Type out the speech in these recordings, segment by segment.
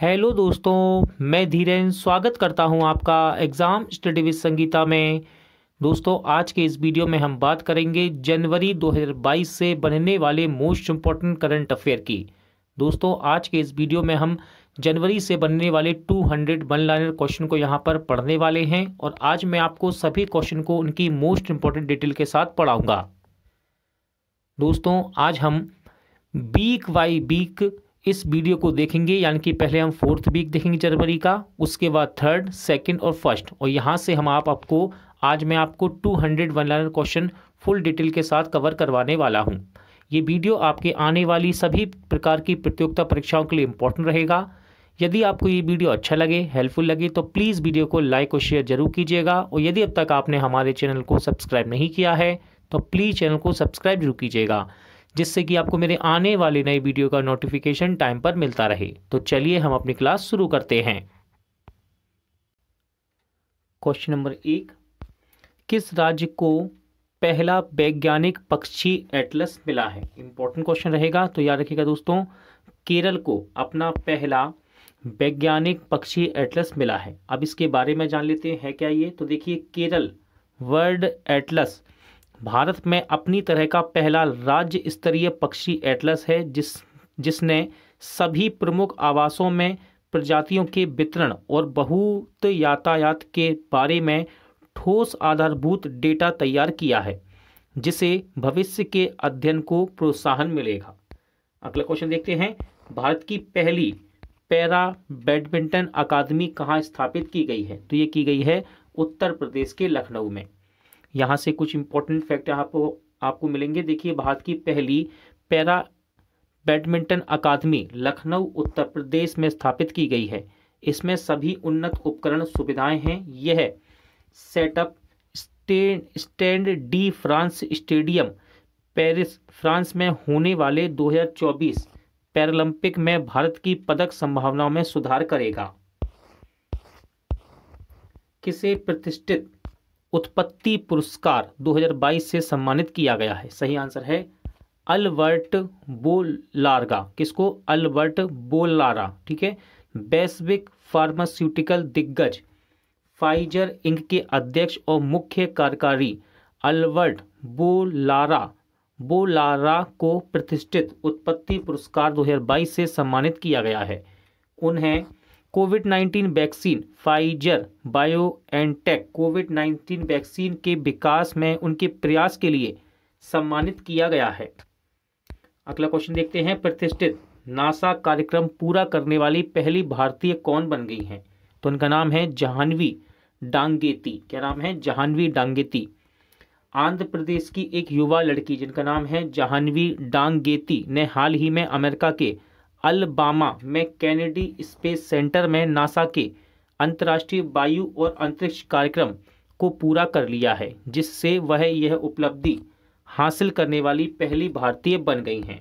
Hello दोस्तों मैं धीरेन स्वागत करता हूं आपका एग्ज़ाम स्टडी विद संगीता में दोस्तों आज के इस वीडियो में हम बात करेंगे जनवरी 2022 से बनने वाले मोस्ट इम्पॉर्टेंट करंट अफेयर की दोस्तों आज के इस वीडियो में हम जनवरी से बनने वाले 200 हंड्रेड वन लाइनर क्वेश्चन को यहाँ पर पढ़ने वाले हैं और आज मैं आपको सभी क्वेश्चन को उनकी मोस्ट इम्पॉर्टेंट डिटेल के साथ पढ़ाऊँगा दोस्तों आज हम बीक बाई बीक इस वीडियो को देखेंगे यानी कि पहले हम फोर्थ वीक देखेंगे जनवरी का उसके बाद थर्ड सेकंड और फर्स्ट और यहाँ से हम आप आपको आज मैं आपको 200 hundred one liner question full detail के साथ कवर करवाने वाला हूँ ये वीडियो आपके आने वाली सभी प्रकार की प्रतियोगिता परीक्षाओं के लिए इम्पोर्टेंट रहेगा यदि आपको ये वीडियो अच्छा लगे हेल्पफुल लगे तो प्लीज़ वीडियो को लाइक और शेयर जरूर कीजिएगा और यदि अब तक आपने हमारे चैनल को सब्सक्राइब नहीं किया है तो प्लीज़ चैनल को सब्सक्राइब जरूर कीजिएगा जिससे कि आपको मेरे आने वाले नए वीडियो का नोटिफिकेशन टाइम पर मिलता रहे तो चलिए हम अपनी क्लास शुरू करते हैं क्वेश्चन नंबर एक किस राज्य को पहला वैज्ञानिक पक्षी एटलस मिला है इंपॉर्टेंट क्वेश्चन रहेगा तो याद रखिएगा दोस्तों केरल को अपना पहला वैज्ञानिक पक्षी एटलस मिला है अब इसके बारे में जान लेते हैं है क्या ये तो देखिए केरल वर्ल्ड एटलस भारत में अपनी तरह का पहला राज्य स्तरीय पक्षी एटलस है जिस जिसने सभी प्रमुख आवासों में प्रजातियों के वितरण और बहुत यातायात के बारे में ठोस आधारभूत डेटा तैयार किया है जिसे भविष्य के अध्ययन को प्रोत्साहन मिलेगा अगला क्वेश्चन देखते हैं भारत की पहली पैरा बैडमिंटन अकादमी कहाँ स्थापित की गई है तो ये की गई है उत्तर प्रदेश के लखनऊ में यहाँ से कुछ इंपॉर्टेंट फैक्ट आपको आपको मिलेंगे देखिए भारत की पहली पैरा बैडमिंटन अकादमी लखनऊ उत्तर प्रदेश में स्थापित की गई है इसमें सभी उन्नत उपकरण सुविधाएं हैं यह setup stand stand de France stadium Paris France में होने वाले 2024 पैरालंपिक में भारत की पदक संभावनाओं में सुधार करेगा किसे प्रतिष्ठित उत्पत्ति पुरस्कार 2022 से सम्मानित किया गया है सही आंसर है अल्बर्ट बोलार्गा किसको अल्बर्ट बोलारा ठीक है वैश्विक फार्मास्यूटिकल दिग्गज फाइजर इंक के अध्यक्ष और मुख्य कार्यकारी अल्बर्ट बोलारा बोलारा को प्रतिष्ठित उत्पत्ति पुरस्कार 2022 से सम्मानित किया गया है उन्हें COVID nineteen vaccine Pfizer bio and tech COVID nineteen vaccine के विकास में उनके प्रयास के लिए सम्मानित किया गया है अगला क्वेश्चन देखते हैं प्रतिष्ठित नासा कार्यक्रम पूरा करने वाली पहली भारतीय कौन बन गई हैं तो उनका नाम है जहानवी डांगेती क्या नाम है जहानवी डांगेती आंध्र प्रदेश की एक युवा लड़की जिनका नाम है जहानवी डांगेती ने हाल ही में अमेरिका के अलबामा में कैनेडी स्पेस सेंटर में नासा के अंतर्राष्ट्रीय वायु और अंतरिक्ष कार्यक्रम को पूरा कर लिया है जिससे वह यह उपलब्धि हासिल करने वाली पहली भारतीय बन गई हैं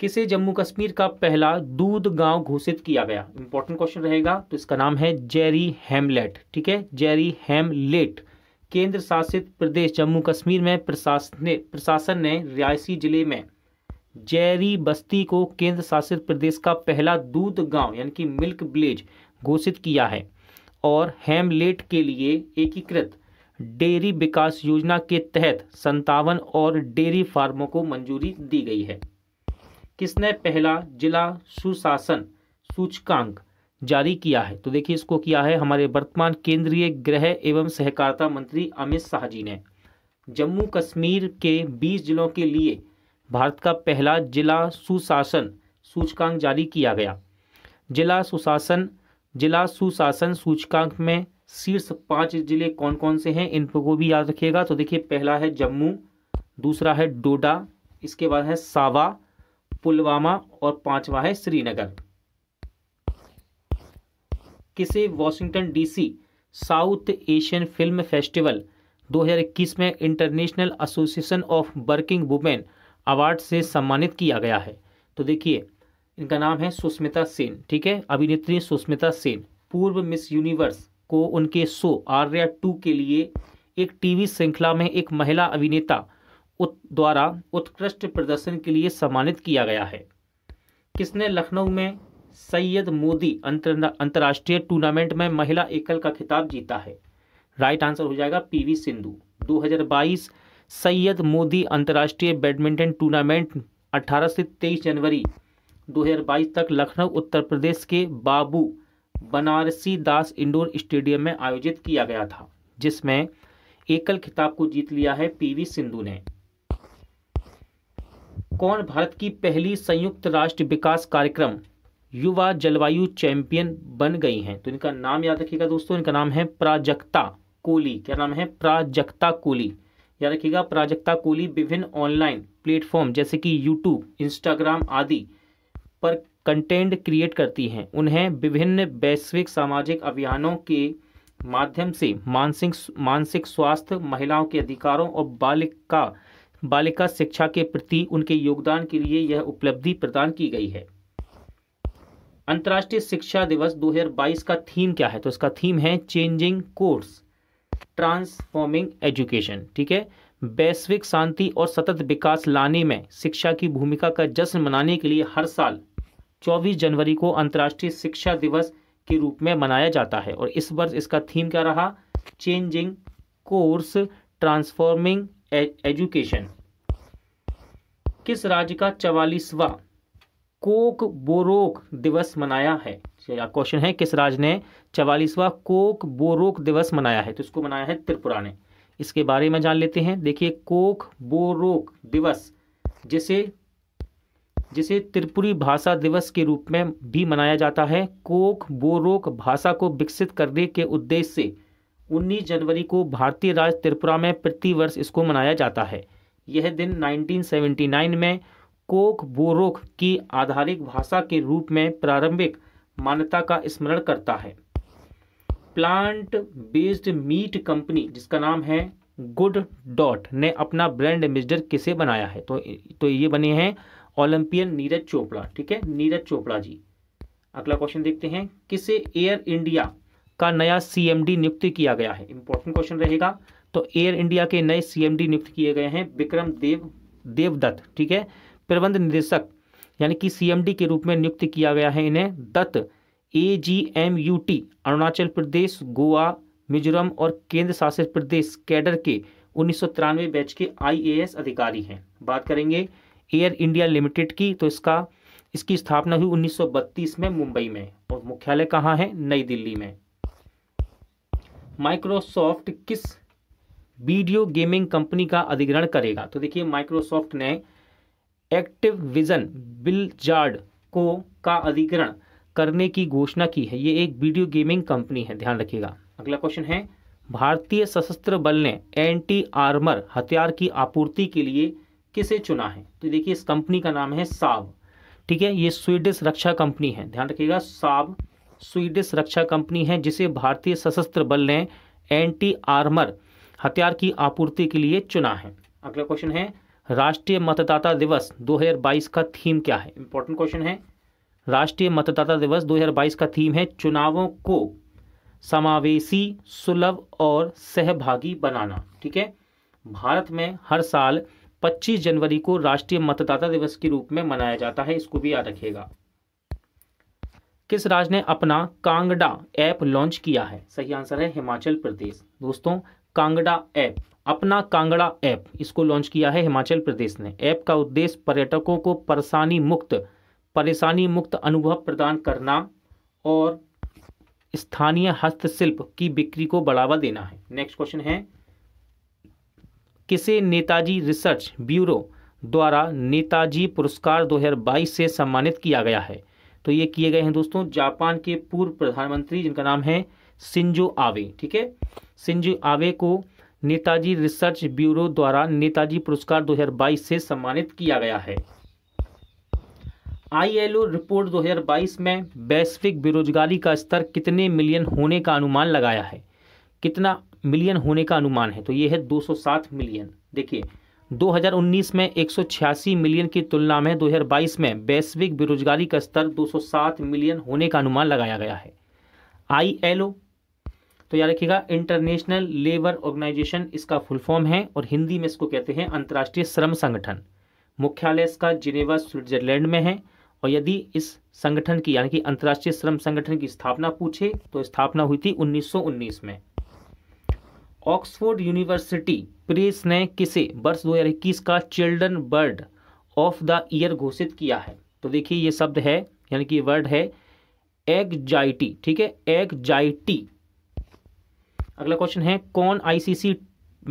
किसे जम्मू कश्मीर का पहला दूध गांव घोषित किया गया इंपॉर्टेंट क्वेश्चन रहेगा तो इसका नाम है जेरी हेमलेट ठीक है जेरी हेमलेट केंद्र शासित प्रदेश जम्मू कश्मीर में प्रशासन ने प्रशासन ने रियासी जिले में जैरी बस्ती को केंद्र शासित प्रदेश का पहला दूध गांव यानी कि मिल्क विलेज घोषित किया है और हेमलेट के लिए एकीकृत डेयरी विकास योजना के तहत संतावन और डेयरी फार्मों को मंजूरी दी गई है किसने पहला जिला सुशासन सूचकांक जारी किया है तो देखिए इसको किया है हमारे वर्तमान केंद्रीय गृह एवं सहकारिता मंत्री अमित शाह जी ने जम्मू कश्मीर के 20 जिलों के लिए भारत का पहला जिला सुशासन सूचकांक जारी किया गया जिला सुशासन जिला सुशासन सूचकांक में शीर्ष पांच जिले कौन कौन से हैं इन को भी याद रखिएगा तो देखिए पहला है जम्मू दूसरा है डोडा इसके बाद है सावा पुलवामा और पांचवा है श्रीनगर किसे Washington DC South Asian film festival 2021 में international association of working women award से सम्मानित किया गया है तो देखिए इनका नाम है सुष्मिता सेन ठीक है अभिनेत्री सुष्मिता सेन पूर्व मिस यूनिवर्स को उनके शो आर्या टू के लिए एक टीवी श्रृंखला में एक महिला अभिनेता उत द्वारा उत्कृष्ट प्रदर्शन के लिए सम्मानित किया गया है किसने लखनऊ में सैयद मोदी अंतर्राष्ट्रीय टूर्नामेंट में महिला एकल का खिताब जीता है राइट आंसर हो जाएगा पीवी सिंधु 2022 सैयद मोदी अंतर्राष्ट्रीय बैडमिंटन टूर्नामेंट 18 से 23 जनवरी 2022 तक लखनऊ उत्तर प्रदेश के बाबू बनारसी दास इंडोर स्टेडियम में आयोजित किया गया था जिसमें एकल खिताब को जीत लिया है पीवी सिंधु ने कौन भारत की पहली संयुक्त राष्ट्र विकास कार्यक्रम युवा जलवायु चैंपियन बन गई हैं तो इनका नाम याद रखिएगा दोस्तों इनका नाम है प्राजक्ता कोली क्या नाम है प्राजक्ता कोली याद रखिएगा प्राजक्ता कोहली विभिन्न ऑनलाइन प्लेटफॉर्म जैसे कि यूट्यूब इंस्टाग्राम आदि पर कंटेंट क्रिएट करती हैं उन्हें विभिन्न वैश्विक सामाजिक अभियानों के माध्यम से मानसिक मानसिक स्वास्थ्य महिलाओं के अधिकारों और बालिका बालिका शिक्षा के प्रति उनके योगदान के लिए यह उपलब्धि प्रदान की गई है अंतर्राष्ट्रीय शिक्षा दिवस 2022 का थीम क्या है तो इसका थीम है चेंजिंग कोर्स ट्रांसफॉर्मिंग एजुकेशन ठीक है वैश्विक शांति और सतत विकास लाने में शिक्षा की भूमिका का जश्न मनाने के लिए हर साल 24 जनवरी को अंतर्राष्ट्रीय शिक्षा दिवस के रूप में मनाया जाता है और इस वर्ष इसका थीम क्या रहा चेंजिंग कोर्स ट्रांसफॉर्मिंग एजुकेशन किस राज्य का चवालीसवा कोक बोरोक दिवस मनाया है क्वेश्चन है किस राज्य ने चवालीसवा कोक बोरोक दिवस मनाया है तो इसको मनाया है त्रिपुरा ने इसके बारे में जान लेते हैं देखिए कोक बोरोक दिवस जिसे जिसे त्रिपुरी भाषा दिवस के रूप में भी मनाया जाता है कोक बोरोक भाषा को विकसित करने के उद्देश्य से 19 जनवरी को भारतीय राज्य त्रिपुरा में प्रतिवर्ष इसको मनाया जाता है यह दिन 1979 में कोक बोरोक की आधारिक भाषा के रूप में प्रारंभिक मान्यता का स्मरण करता है प्लांट बेस्ड मीट कंपनी जिसका नाम है गुड डॉट ने अपना ब्रांड एम्बेसडर किसे बनाया है तो तो ये बने हैं ओलंपियन नीरज चोपड़ा ठीक है नीरज चोपड़ा जी अगला क्वेश्चन देखते हैं किसे एयर इंडिया का नया सीएमडी नियुक्त किया गया है इंपॉर्टेंट क्वेश्चन रहेगा तो एयर इंडिया के नए सीएमडी नियुक्त किए गए हैं विक्रम देव देवदत्त ठीक है प्रबंध निदेशक यानी कि सीएमडी के रूप में नियुक्त किया गया है इन्हें दत्त A G M U T Arunachal Pradesh Goa Mizoram और केंद्र शासित प्रदेश कैडर के उन्नीस बैच के आईएएस अधिकारी हैं बात करेंगे एयर इंडिया लिमिटेड की तो इसका इसकी स्थापना हुई 1932 में मुंबई में और मुख्यालय कहाँ है नई दिल्ली में माइक्रोसॉफ्ट किस वीडियो गेमिंग कंपनी का अधिग्रहण करेगा तो देखिए माइक्रोसॉफ्ट ने एक्टिव विजन बिल जार्ड को का अधिग्रहण करने की घोषणा की है ये एक वीडियो गेमिंग कंपनी है ध्यान रखिएगा अगला क्वेश्चन है भारतीय सशस्त्र बल ने एंटी आर्मर हथियार की आपूर्ति के लिए किसे चुना है तो देखिए इस कंपनी का नाम है साब ठीक है ये स्वीडिश रक्षा कंपनी है ध्यान रखिएगा साब स्वीडिश रक्षा कंपनी है जिसे भारतीय सशस्त्र बल ने एंटी आर्मर हथियार की आपूर्ति के लिए चुना है अगला क्वेश्चन है राष्ट्रीय मतदाता दिवस 2022 का थीम क्या है इंपॉर्टेंट क्वेश्चन है राष्ट्रीय मतदाता दिवस 2022 का थीम है चुनावों को समावेशी सुलभ और सहभागी बनाना ठीक है भारत में हर साल 25 जनवरी को राष्ट्रीय मतदाता दिवस के रूप में मनाया जाता है इसको भी याद रखिएगा किस राज्य ने अपना कांगड़ा ऐप लॉन्च किया है सही आंसर है हिमाचल प्रदेश दोस्तों कांगड़ा ऐप अपना कांगड़ा ऐप इसको लॉन्च किया है हिमाचल प्रदेश ने ऐप का उद्देश्य पर्यटकों को परेशानी मुक्त परेशानी मुक्त अनुभव प्रदान करना और स्थानीय हस्तशिल्प की बिक्री को बढ़ावा देना है नेक्स्ट क्वेश्चन है किसे नेताजी रिसर्च ब्यूरो द्वारा नेताजी पुरस्कार 2022 से सम्मानित किया गया है तो ये किए गए हैं दोस्तों जापान के पूर्व प्रधानमंत्री जिनका नाम है सिंजो आवे ठीक है सिंजो आवे को नेताजी रिसर्च ब्यूरो द्वारा नेताजी पुरस्कार 2022 से सम्मानित किया गया है आईएलओ रिपोर्ट 2022 में वैश्विक बेरोजगारी का स्तर कितने मिलियन होने का अनुमान लगाया है कितना मिलियन होने का अनुमान है तो ये है 207 मिलियन देखिए 2019 में 186 मिलियन की तुलना में 2022 में वैश्विक बेरोजगारी का स्तर 207 मिलियन होने का अनुमान लगाया गया है आईएलओ तो याद रखिएगा इंटरनेशनल लेबर ऑर्गेनाइजेशन इसका फुल फॉर्म है और हिंदी में इसको कहते हैं अंतर्राष्ट्रीय श्रम संगठन मुख्यालय इसका जिनेवा स्विट्जरलैंड में है और यदि इस संगठन की यानी कि अंतर्राष्ट्रीय श्रम संगठन की स्थापना पूछे तो स्थापना हुई थी 1919 में ऑक्सफोर्ड यूनिवर्सिटी प्रेस ने किसे वर्ष 2021 का children bird of the year घोषित किया है तो देखिए ये शब्द है यानी कि वर्ड है एग्जाइटी ठीक है एग्जाइटी अगला क्वेश्चन है कौन ICC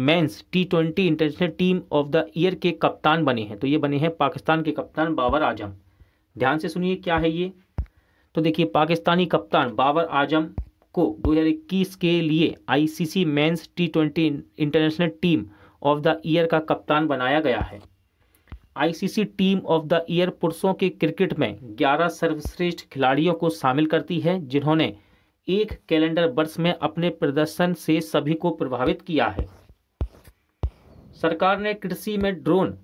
men's T twenty international team of the year के कप्तान बने हैं तो ये बने हैं पाकिस्तान के कप्तान बाबर आजम ध्यान से सुनिए क्या है ये तो देखिए पाकिस्तानी कप्तान बाबर आजम को 2021 के लिए ICC men's T twenty international team of the year का कप्तान बनाया गया है ICC team of the year पुरुषों के क्रिकेट में 11 सर्वश्रेष्ठ खिलाड़ियों को शामिल करती है जिन्होंने एक कैलेंडर वर्ष में अपने प्रदर्शन से सभी को प्रभावित किया है सरकार ने कृषि में ड्रोन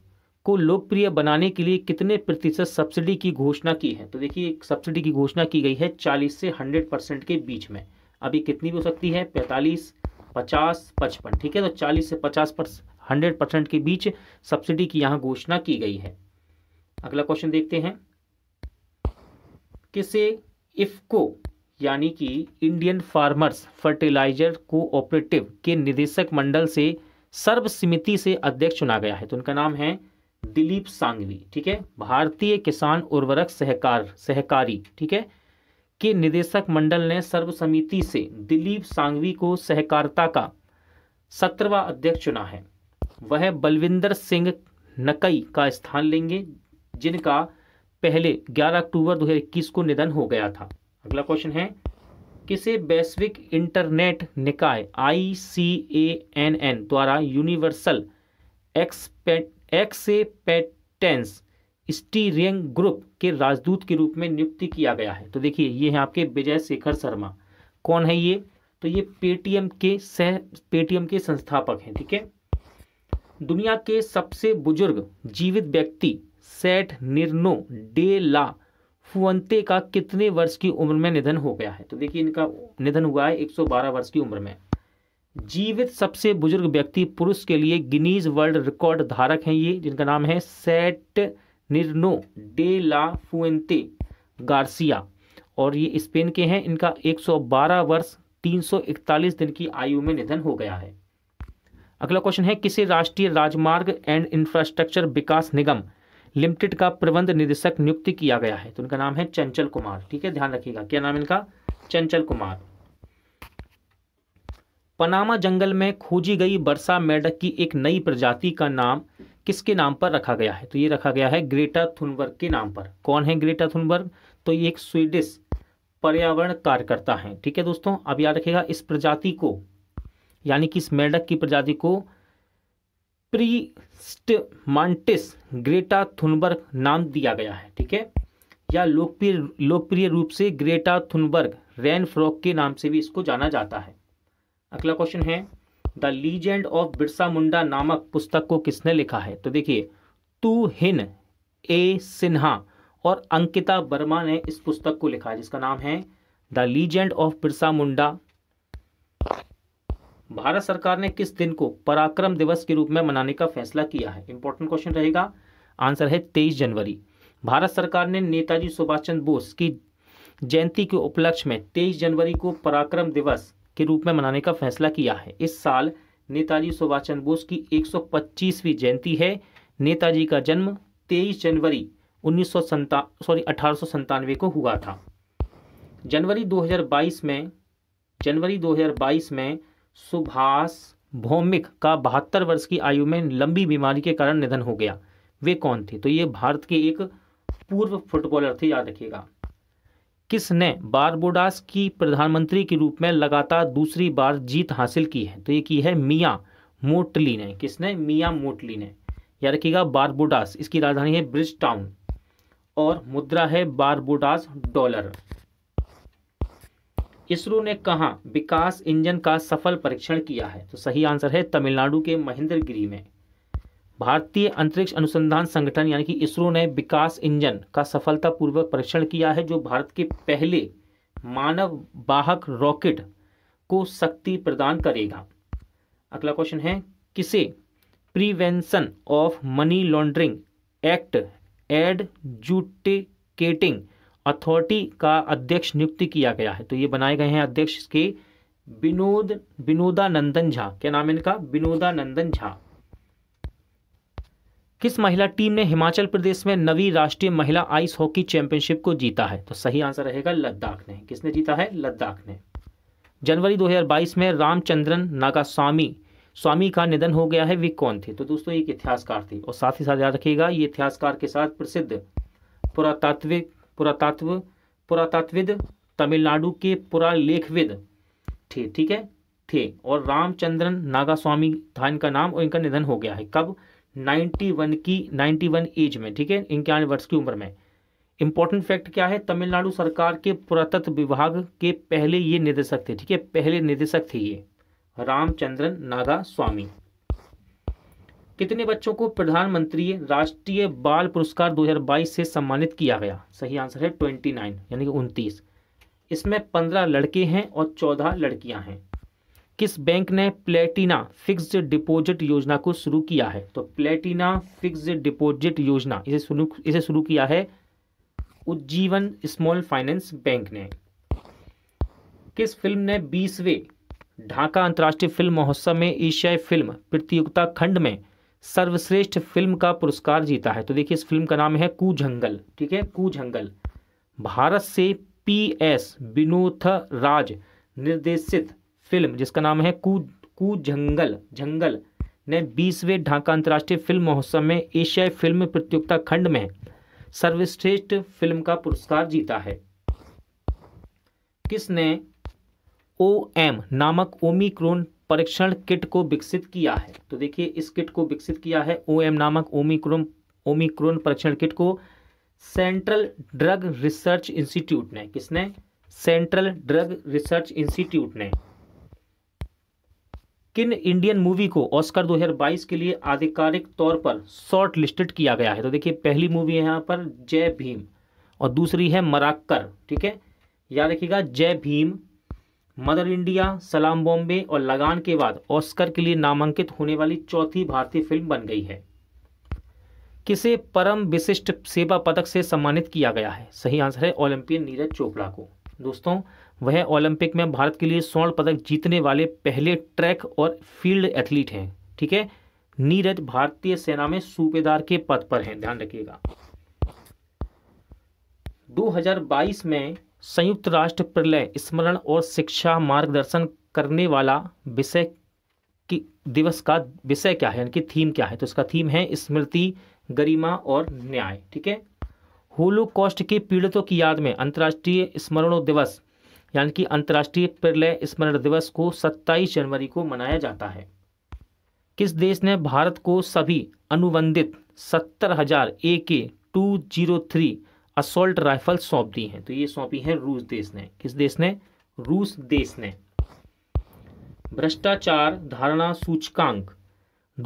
को लोकप्रिय बनाने के लिए कितने प्रतिशत सब्सिडी की घोषणा की है तो देखिए सब्सिडी की घोषणा की गई है 40 से 100 परसेंट के बीच में अभी कितनी भी हो सकती है 45, 50, 55 ठीक है तो 40 से 50 पर हंड्रेड परसेंट के बीच सब्सिडी की यहां घोषणा की गई है अगला क्वेश्चन देखते हैं किसे इफको यानी कि इंडियन फार्मर्स फर्टिलाइजर कोऑपरेटिव के निदेशक मंडल से सर्वसम्मति से अध्यक्ष चुना गया है तो उनका नाम है दिलीप सांगवी ठीक है भारतीय किसान उर्वरक सहकार सहकारी ठीक है के निदेशक मंडल ने सर्वसम्मति से दिलीप सांगवी को सहकारिता का सत्रवा अध्यक्ष चुना है वह बलविंदर सिंह नकई का स्थान लेंगे जिनका पहले 11 अक्टूबर 2021 को निधन हो गया था अगला क्वेश्चन है किसे वैश्विक इंटरनेट निकाय I C A N N द्वारा यूनिवर्सल एक्सपेटेंस स्टीरियंग ग्रुप के राजदूत के रूप में नियुक्ति किया गया है तो देखिए ये हैं आपके विजय शेखर शर्मा कौन है ये तो ये पेटीएम के सह पेटीएम के संस्थापक हैं ठीक है थीके? दुनिया के सबसे बुजुर्ग जीवित व्यक्ति सेठ निर्नो डे ला फुअंते का कितने वर्ष की उम्र में निधन हो गया है तो देखिए इनका निधन हुआ है 112 वर्ष की उम्र में जीवित सबसे बुजुर्ग व्यक्ति पुरुष के लिए गिनीज वर्ल्ड रिकॉर्ड धारक हैं ये जिनका नाम है सेट निर्नो डे ला फुएंते गार्सिया और ये स्पेन के हैं इनका 112 वर्ष 341 दिन की आयु में निधन हो गया है अगला क्वेश्चन है किसे राष्ट्रीय राजमार्ग एंड इंफ्रास्ट्रक्चर विकास निगम लिमिटेड का प्रबंध निदेशक नियुक्त किया गया है तो इनका नाम है चंचल कुमार ठीक है ध्यान रखिएगा क्या नाम इनका चंचल कुमार पनामा जंगल में खोजी गई बरसा मेढक की एक नई प्रजाति का नाम किसके नाम पर रखा गया है तो ये रखा गया है ग्रेटा थुनबर्ग के नाम पर कौन है ग्रेटा थुनबर्ग तो ये एक स्वीडिश पर्यावरण कार्यकर्ता है ठीक है दोस्तों अब याद रखेगा इस प्रजाति को यानी कि इस मेढक की प्रजाति को प्रीस्टमांटिस ग्रेटा थुनबर्ग नाम दिया गया है ठीक है या लोकप्रिय लोकप्रिय रूप से ग्रेटा थुनबर्ग रैन फ्रॉक के नाम से भी इसको जाना जाता है अगला क्वेश्चन है the legend of Birsa Munda नामक पुस्तक को किसने लिखा है तो देखिए तू हिन ए सिन्हा और अंकिता वर्मा ने इस पुस्तक को लिखा है जिसका नाम है the legend of Birsa Munda Bharat सरकार ने किस दिन को पराक्रम दिवस के रूप में मनाने का फैसला किया है इंपॉर्टेंट क्वेश्चन रहेगा आंसर है तेईस जनवरी भारत सरकार ने नेताजी सुभाष चंद्र बोस की जयंती के उपलक्ष्य में तेईस जनवरी को पराक्रम दिवस के रूप में मनाने का फैसला किया है इस साल नेताजी सुभाष चंद्र बोस की 125वीं जयंती है नेताजी का जन्म 23 जनवरी उन्नीस सौ सॉरी अठारह को हुआ था जनवरी 2022 में जनवरी 2022 में सुभाष भौमिक का बहत्तर वर्ष की आयु में लंबी बीमारी के कारण निधन हो गया वे कौन थे तो ये भारत के एक पूर्व फुटबॉलर थे याद रखिएगा किसने बारबोडास की प्रधानमंत्री के रूप में लगातार दूसरी बार जीत हासिल की है तो ये की है मिया मोटली ने किसने मिया मोटली ने याद रखिएगा बारबोडास इसकी राजधानी है ब्रिज टाउन और मुद्रा है बारबोडास डॉलर इसरो ने कहा विकास इंजन का सफल परीक्षण किया है तो सही आंसर है तमिलनाडु के महेंद्रगिरी में भारतीय अंतरिक्ष अनुसंधान संगठन यानी कि इसरो ने विकास इंजन का सफलतापूर्वक परीक्षण किया है जो भारत के पहले मानव वाहक रॉकेट को शक्ति प्रदान करेगा अगला क्वेश्चन है किसे prevention of money laundering act adjudicating authority का अध्यक्ष नियुक्त किया गया है तो ये बनाए गए हैं अध्यक्ष इसके विनोद विनोदानंदन झा क्या नाम इनका विनोदानंदन झा किस महिला टीम ने हिमाचल प्रदेश में नवी राष्ट्रीय महिला आइस हॉकी चैंपियनशिप को जीता है तो सही आंसर रहेगा लद्दाख ने किसने जीता है लद्दाख ने जनवरी 2022 में रामचंद्रन नागास्वामी स्वामी का निधन हो गया है वे कौन थे तो दोस्तों एक इतिहासकार थे और साथ ही साथ याद रखिएगा ये इतिहासकार के साथ प्रसिद्ध पुरातात्विक पुरातत्व पुरातत्वविद तमिलनाडु के पुरालेखविद थे ठीक है थे और रामचंद्रन नागास्वामी था इनका नाम और इनका निधन हो गया है कब 91 की 91 एज में ठीक है इक्यानवे वर्ष की उम्र में इंपॉर्टेंट फैक्ट क्या है तमिलनाडु सरकार के पुरातत्व विभाग के पहले ये निदेशक थे ठीक है पहले निदेशक थे ये रामचंद्रन नागा स्वामी कितने बच्चों को प्रधानमंत्री राष्ट्रीय बाल पुरस्कार 2022 से सम्मानित किया गया सही आंसर है 29 यानी कि उनतीस इसमें 15 लड़के हैं और 14 लड़कियां हैं किस बैंक ने प्लेटिना फिक्स्ड डिपॉजिट योजना को शुरू किया है तो प्लेटिना फिक्स्ड डिपॉजिट योजना इसे शुरू इसे शुरू किया है उज्जीवन स्मॉल फाइनेंस बैंक ने किस फिल्म ने बीसवें ढाका अंतर्राष्ट्रीय फिल्म महोत्सव में एशियाई फिल्म प्रतियोगिता खंड में सर्वश्रेष्ठ फिल्म का पुरस्कार जीता है तो देखिए इस फिल्म का नाम है कू जंगल ठीक है कू जंगल भारत से पी एस विनोथ राज निर्देशित फिल्म जिसका नाम है कू कू जंगल जंगल ने बीसवें ढाका अंतर्राष्ट्रीय फिल्म महोत्सव में एशियाई फिल्म प्रतियोगिता खंड में सर्वश्रेष्ठ फिल्म का पुरस्कार जीता है किसने ओ एम नामक ओमिक्रोन परीक्षण किट को विकसित किया है तो देखिए इस किट को विकसित किया है ओ एम नामक ओमिक्रोन ओमिक्रोन परीक्षण किट को सेंट्रल ड्रग रिसर्च इंस्टीट्यूट ने किसने सेंट्रल ड्रग रिसर्च इंस्टीट्यूट ने किन इंडियन मूवी को ऑस्कर 2022 के लिए आधिकारिक तौर पर शॉर्ट लिस्टेड किया गया है तो देखिए पहली मूवी है यहाँ पर जय भीम और दूसरी है मराक्कर ठीक है याद रखिएगा जय भीम मदर इंडिया सलाम बॉम्बे और लगान के बाद ऑस्कर के लिए नामांकित होने वाली चौथी भारतीय फिल्म बन गई है किसे परम विशिष्ट सेवा पदक से सम्मानित किया गया है सही आंसर है ओलंपियन नीरज चोपड़ा को दोस्तों वह ओलंपिक में भारत के लिए स्वर्ण पदक जीतने वाले पहले ट्रैक और फील्ड एथलीट हैं ठीक है नीरज भारतीय सेना में सूबेदार के पद पर हैं ध्यान रखिएगा 2022 में संयुक्त राष्ट्र प्रलय स्मरण और शिक्षा मार्गदर्शन करने वाला विषय की दिवस का विषय क्या है यानी कि थीम क्या है तो इसका थीम है स्मृति गरिमा और न्याय ठीक है होलोकॉस्ट के पीड़ितों की याद में अंतर्राष्ट्रीय स्मरणों दिवस यानी कि अंतर्राष्ट्रीय प्रलय स्मरण दिवस को 27 जनवरी को मनाया जाता है किस देश ने भारत को सभी अनुबंधित सत्तर हजार A K two zero three assault rifle सौंप दी हैं तो ये सौंपी हैं रूस देश ने किस देश ने रूस देश ने भ्रष्टाचार धारणा सूचकांक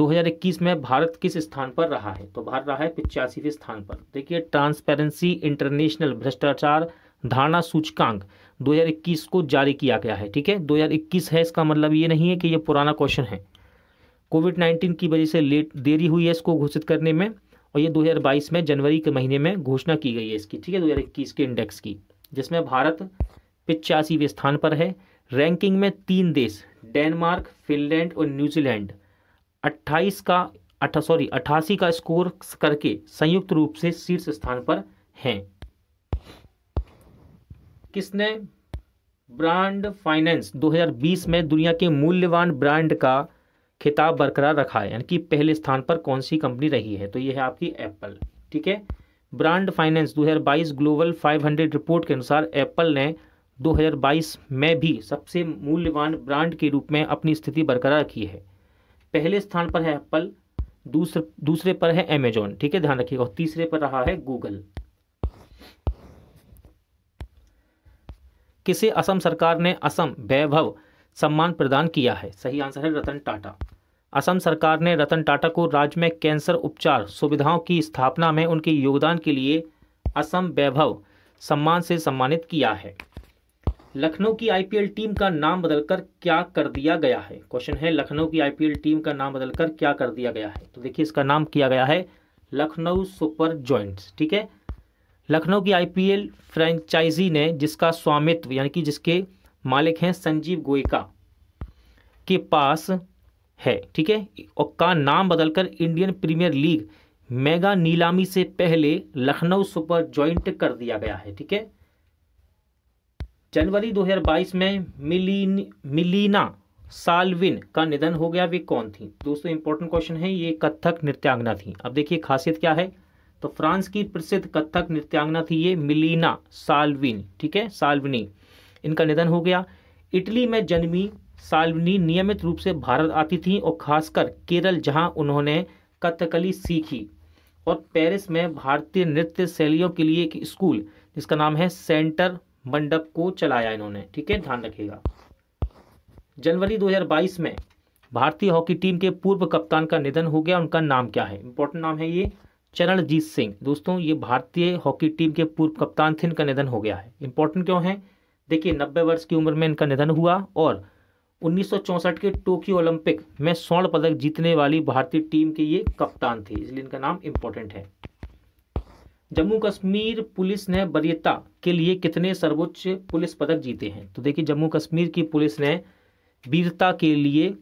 2021 में भारत किस स्थान पर रहा है तो भारत रहा है पिचासीवें स्थान पर देखिए ट्रांसपेरेंसी इंटरनेशनल भ्रष्टाचार धारणा सूचकांक 2021 को जारी किया गया है ठीक है 2021 है इसका मतलब ये नहीं है कि ये पुराना क्वेश्चन है कोविड 19 की वजह से लेट देरी हुई है इसको घोषित करने में और ये 2022 में जनवरी के महीने में घोषणा की गई है इसकी ठीक है 2021 के इंडेक्स की जिसमें भारत पिचासीवें स्थान पर है रैंकिंग में तीन देश डेनमार्क फिनलैंड और न्यूजीलैंड 28 का अट्ठा सॉरी अट्ठासी का स्कोर करके संयुक्त रूप से शीर्ष स्थान पर हैं किसने ब्रांड फाइनेंस 2020 में दुनिया के मूल्यवान ब्रांड का खिताब बरकरार रखा है यानी कि पहले स्थान पर कौन सी कंपनी रही है तो ये है आपकी एप्पल ठीक है ब्रांड फाइनेंस 2022 ग्लोबल 500 रिपोर्ट के अनुसार एप्पल ने 2022 में भी सबसे मूल्यवान ब्रांड के रूप में अपनी स्थिति बरकरार रखी है पहले स्थान पर है एप्पल दूसरे दूसरे पर है अमेजोन ठीक है ध्यान रखिएगा और तीसरे पर रहा है गूगल किसे असम सरकार ने असम वैभव सम्मान प्रदान किया है सही आंसर है रतन टाटा असम सरकार ने रतन टाटा को राज्य में कैंसर उपचार सुविधाओं की स्थापना में उनके योगदान के लिए असम वैभव सम्मान से सम्मानित किया है लखनऊ की आईपीएल टीम का नाम बदलकर क्या कर दिया गया है क्वेश्चन है लखनऊ की आईपीएल टीम का नाम बदलकर क्या कर दिया गया है तो देखिए इसका नाम किया गया है लखनऊ सुपर ज्वाइंट्स ठीक है लखनऊ की आईपीएल फ्रेंचाइजी ने जिसका स्वामित्व यानी कि जिसके मालिक हैं संजीव गोयका के पास है ठीक है और का नाम बदलकर इंडियन प्रीमियर लीग मेगा नीलामी से पहले लखनऊ सुपर ज्वाइंट कर दिया गया है ठीक है जनवरी 2022 में मिलीन मिलीना सालविन का निधन हो गया वे कौन थी दोस्तों इंपॉर्टेंट क्वेश्चन है ये कथक नृत्यांगना थी अब देखिए खासियत क्या है तो फ्रांस की प्रसिद्ध कथक नृत्यांगना थी ये मिलीना साल्विन ठीक है साल्विनी इनका निधन हो गया इटली में जन्मी सालवनी नियमित रूप से भारत आती थी और खासकर केरल जहां उन्होंने कथकली सीखी और पेरिस में भारतीय नृत्य शैलियों के लिए एक स्कूल जिसका नाम है सेंटर मंडप को चलाया इन्होंने ठीक है ध्यान रखिएगा जनवरी 2022 में भारतीय हॉकी टीम के पूर्व कप्तान का निधन हो गया उनका नाम क्या है इंपॉर्टेंट नाम है ये चरणजीत सिंह दोस्तों ये भारतीय हॉकी टीम के पूर्व कप्तान थे इनका निधन हो गया है इंपॉर्टेंट क्यों है देखिए नब्बे वर्ष की उम्र में इनका निधन हुआ और 1964 के टोक्यो ओलंपिक में स्वर्ण पदक जीतने वाली भारतीय टीम के ये कप्तान थे इसलिए इनका नाम इम्पोर्टेंट है जम्मू कश्मीर पुलिस ने वरीयता के लिए कितने सर्वोच्च पुलिस पदक जीते हैं तो देखिए जम्मू कश्मीर की पुलिस ने वीरता के लिए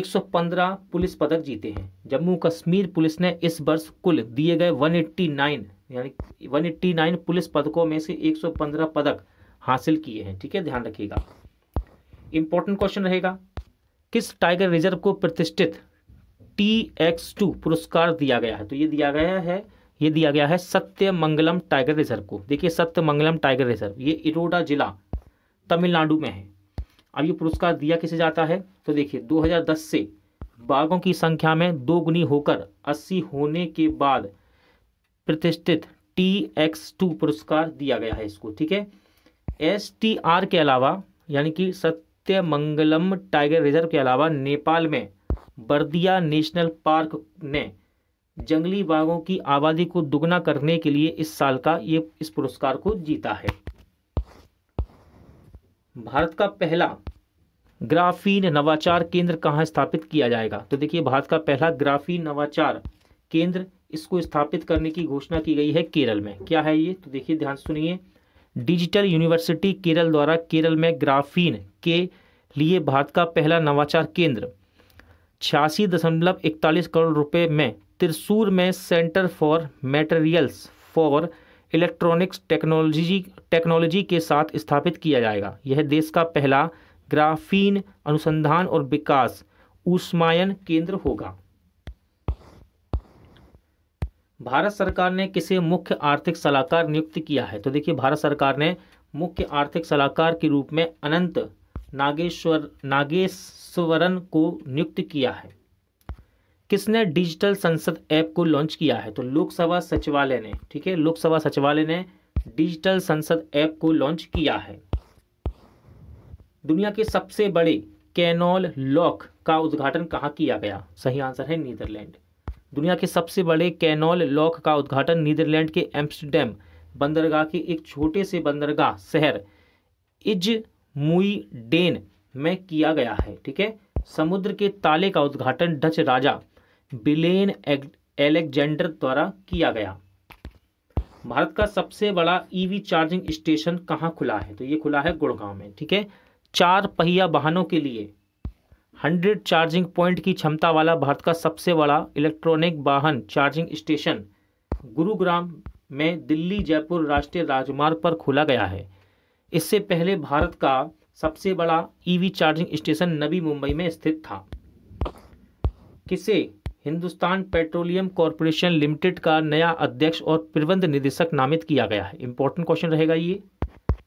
115 पुलिस पदक जीते हैं जम्मू कश्मीर पुलिस ने इस वर्ष कुल दिए गए 189 यानी 189 पुलिस पदकों में से 115 पदक हासिल किए हैं ठीक है ध्यान रखिएगा इंपॉर्टेंट क्वेश्चन रहेगा किस टाइगर रिजर्व को प्रतिष्ठित टी एक्स टू पुरस्कार दिया गया है तो ये दिया गया है ये दिया गया है सत्यमंगलम टाइगर रिजर्व को देखिए सत्यमंगलम टाइगर रिजर्व ये इरोडा जिला तमिलनाडु में है अब ये पुरस्कार दिया किसे जाता है तो देखिए 2010 से बाघों की संख्या में दोगुनी होकर 80 होने के बाद प्रतिष्ठित टी एक्स टू पुरस्कार दिया गया है इसको ठीक है एस टी आर के अलावा यानी कि सत्यमंगलम टाइगर रिजर्व के अलावा नेपाल में बर्दिया नेशनल पार्क ने जंगली बाघों की आबादी को दुगना करने के लिए इस साल का ये इस पुरस्कार को जीता है भारत का पहला ग्राफीन नवाचार केंद्र कहाँ स्थापित किया जाएगा तो देखिए भारत का पहला ग्राफीन नवाचार केंद्र इसको स्थापित करने की घोषणा की गई है केरल में क्या है ये तो देखिए ध्यान सुनिए डिजिटल यूनिवर्सिटी केरल द्वारा केरल में ग्राफीन के लिए भारत का पहला नवाचार केंद्र छियासी दशमलव इकतालीस करोड़ रुपए में त्रिशूर में centre for materials for electronics technology technology के साथ स्थापित किया जाएगा यह देश का पहला ग्राफीन अनुसंधान और विकास ऊष्मायन केंद्र होगा भारत सरकार ने किसे मुख्य आर्थिक सलाहकार नियुक्त किया है तो देखिए भारत सरकार ने मुख्य आर्थिक सलाहकार के रूप में अनंत नागेश्वर नागेश्वरन को नियुक्त किया है किसने डिजिटल संसद ऐप को लॉन्च किया है तो लोकसभा सचिवालय ने ठीक है लोकसभा सचिवालय ने डिजिटल संसद ऐप को लॉन्च किया है दुनिया के सबसे बड़े कैनॉल लॉक का उद्घाटन कहाँ किया गया सही आंसर है नीदरलैंड दुनिया के सबसे बड़े कैनॉल लॉक का उद्घाटन नीदरलैंड के एम्स्टर्डम बंदरगाह के एक छोटे से बंदरगाह शहर इज मुई डेन में किया गया है ठीक है समुद्र के ताले का उद्घाटन डच राजा बिलेन एलेक्जेंडर द्वारा किया गया भारत का सबसे बड़ा ईवी चार्जिंग स्टेशन कहाँ खुला है तो ये खुला है गुड़गांव में ठीक है चार पहिया वाहनों के लिए 100 चार्जिंग पॉइंट की क्षमता वाला भारत का सबसे बड़ा इलेक्ट्रॉनिक वाहन चार्जिंग स्टेशन गुरुग्राम में दिल्ली जयपुर राष्ट्रीय राजमार्ग पर खोला गया है इससे पहले भारत का सबसे बड़ा EV e charging station Navi Mumbai में स्थित था किसे हिंदुस्तान पेट्रोलियम कॉरपोरेशन लिमिटेड का नया अध्यक्ष और प्रबंध निदेशक नामित किया गया है इंपॉर्टेंट क्वेश्चन रहेगा ये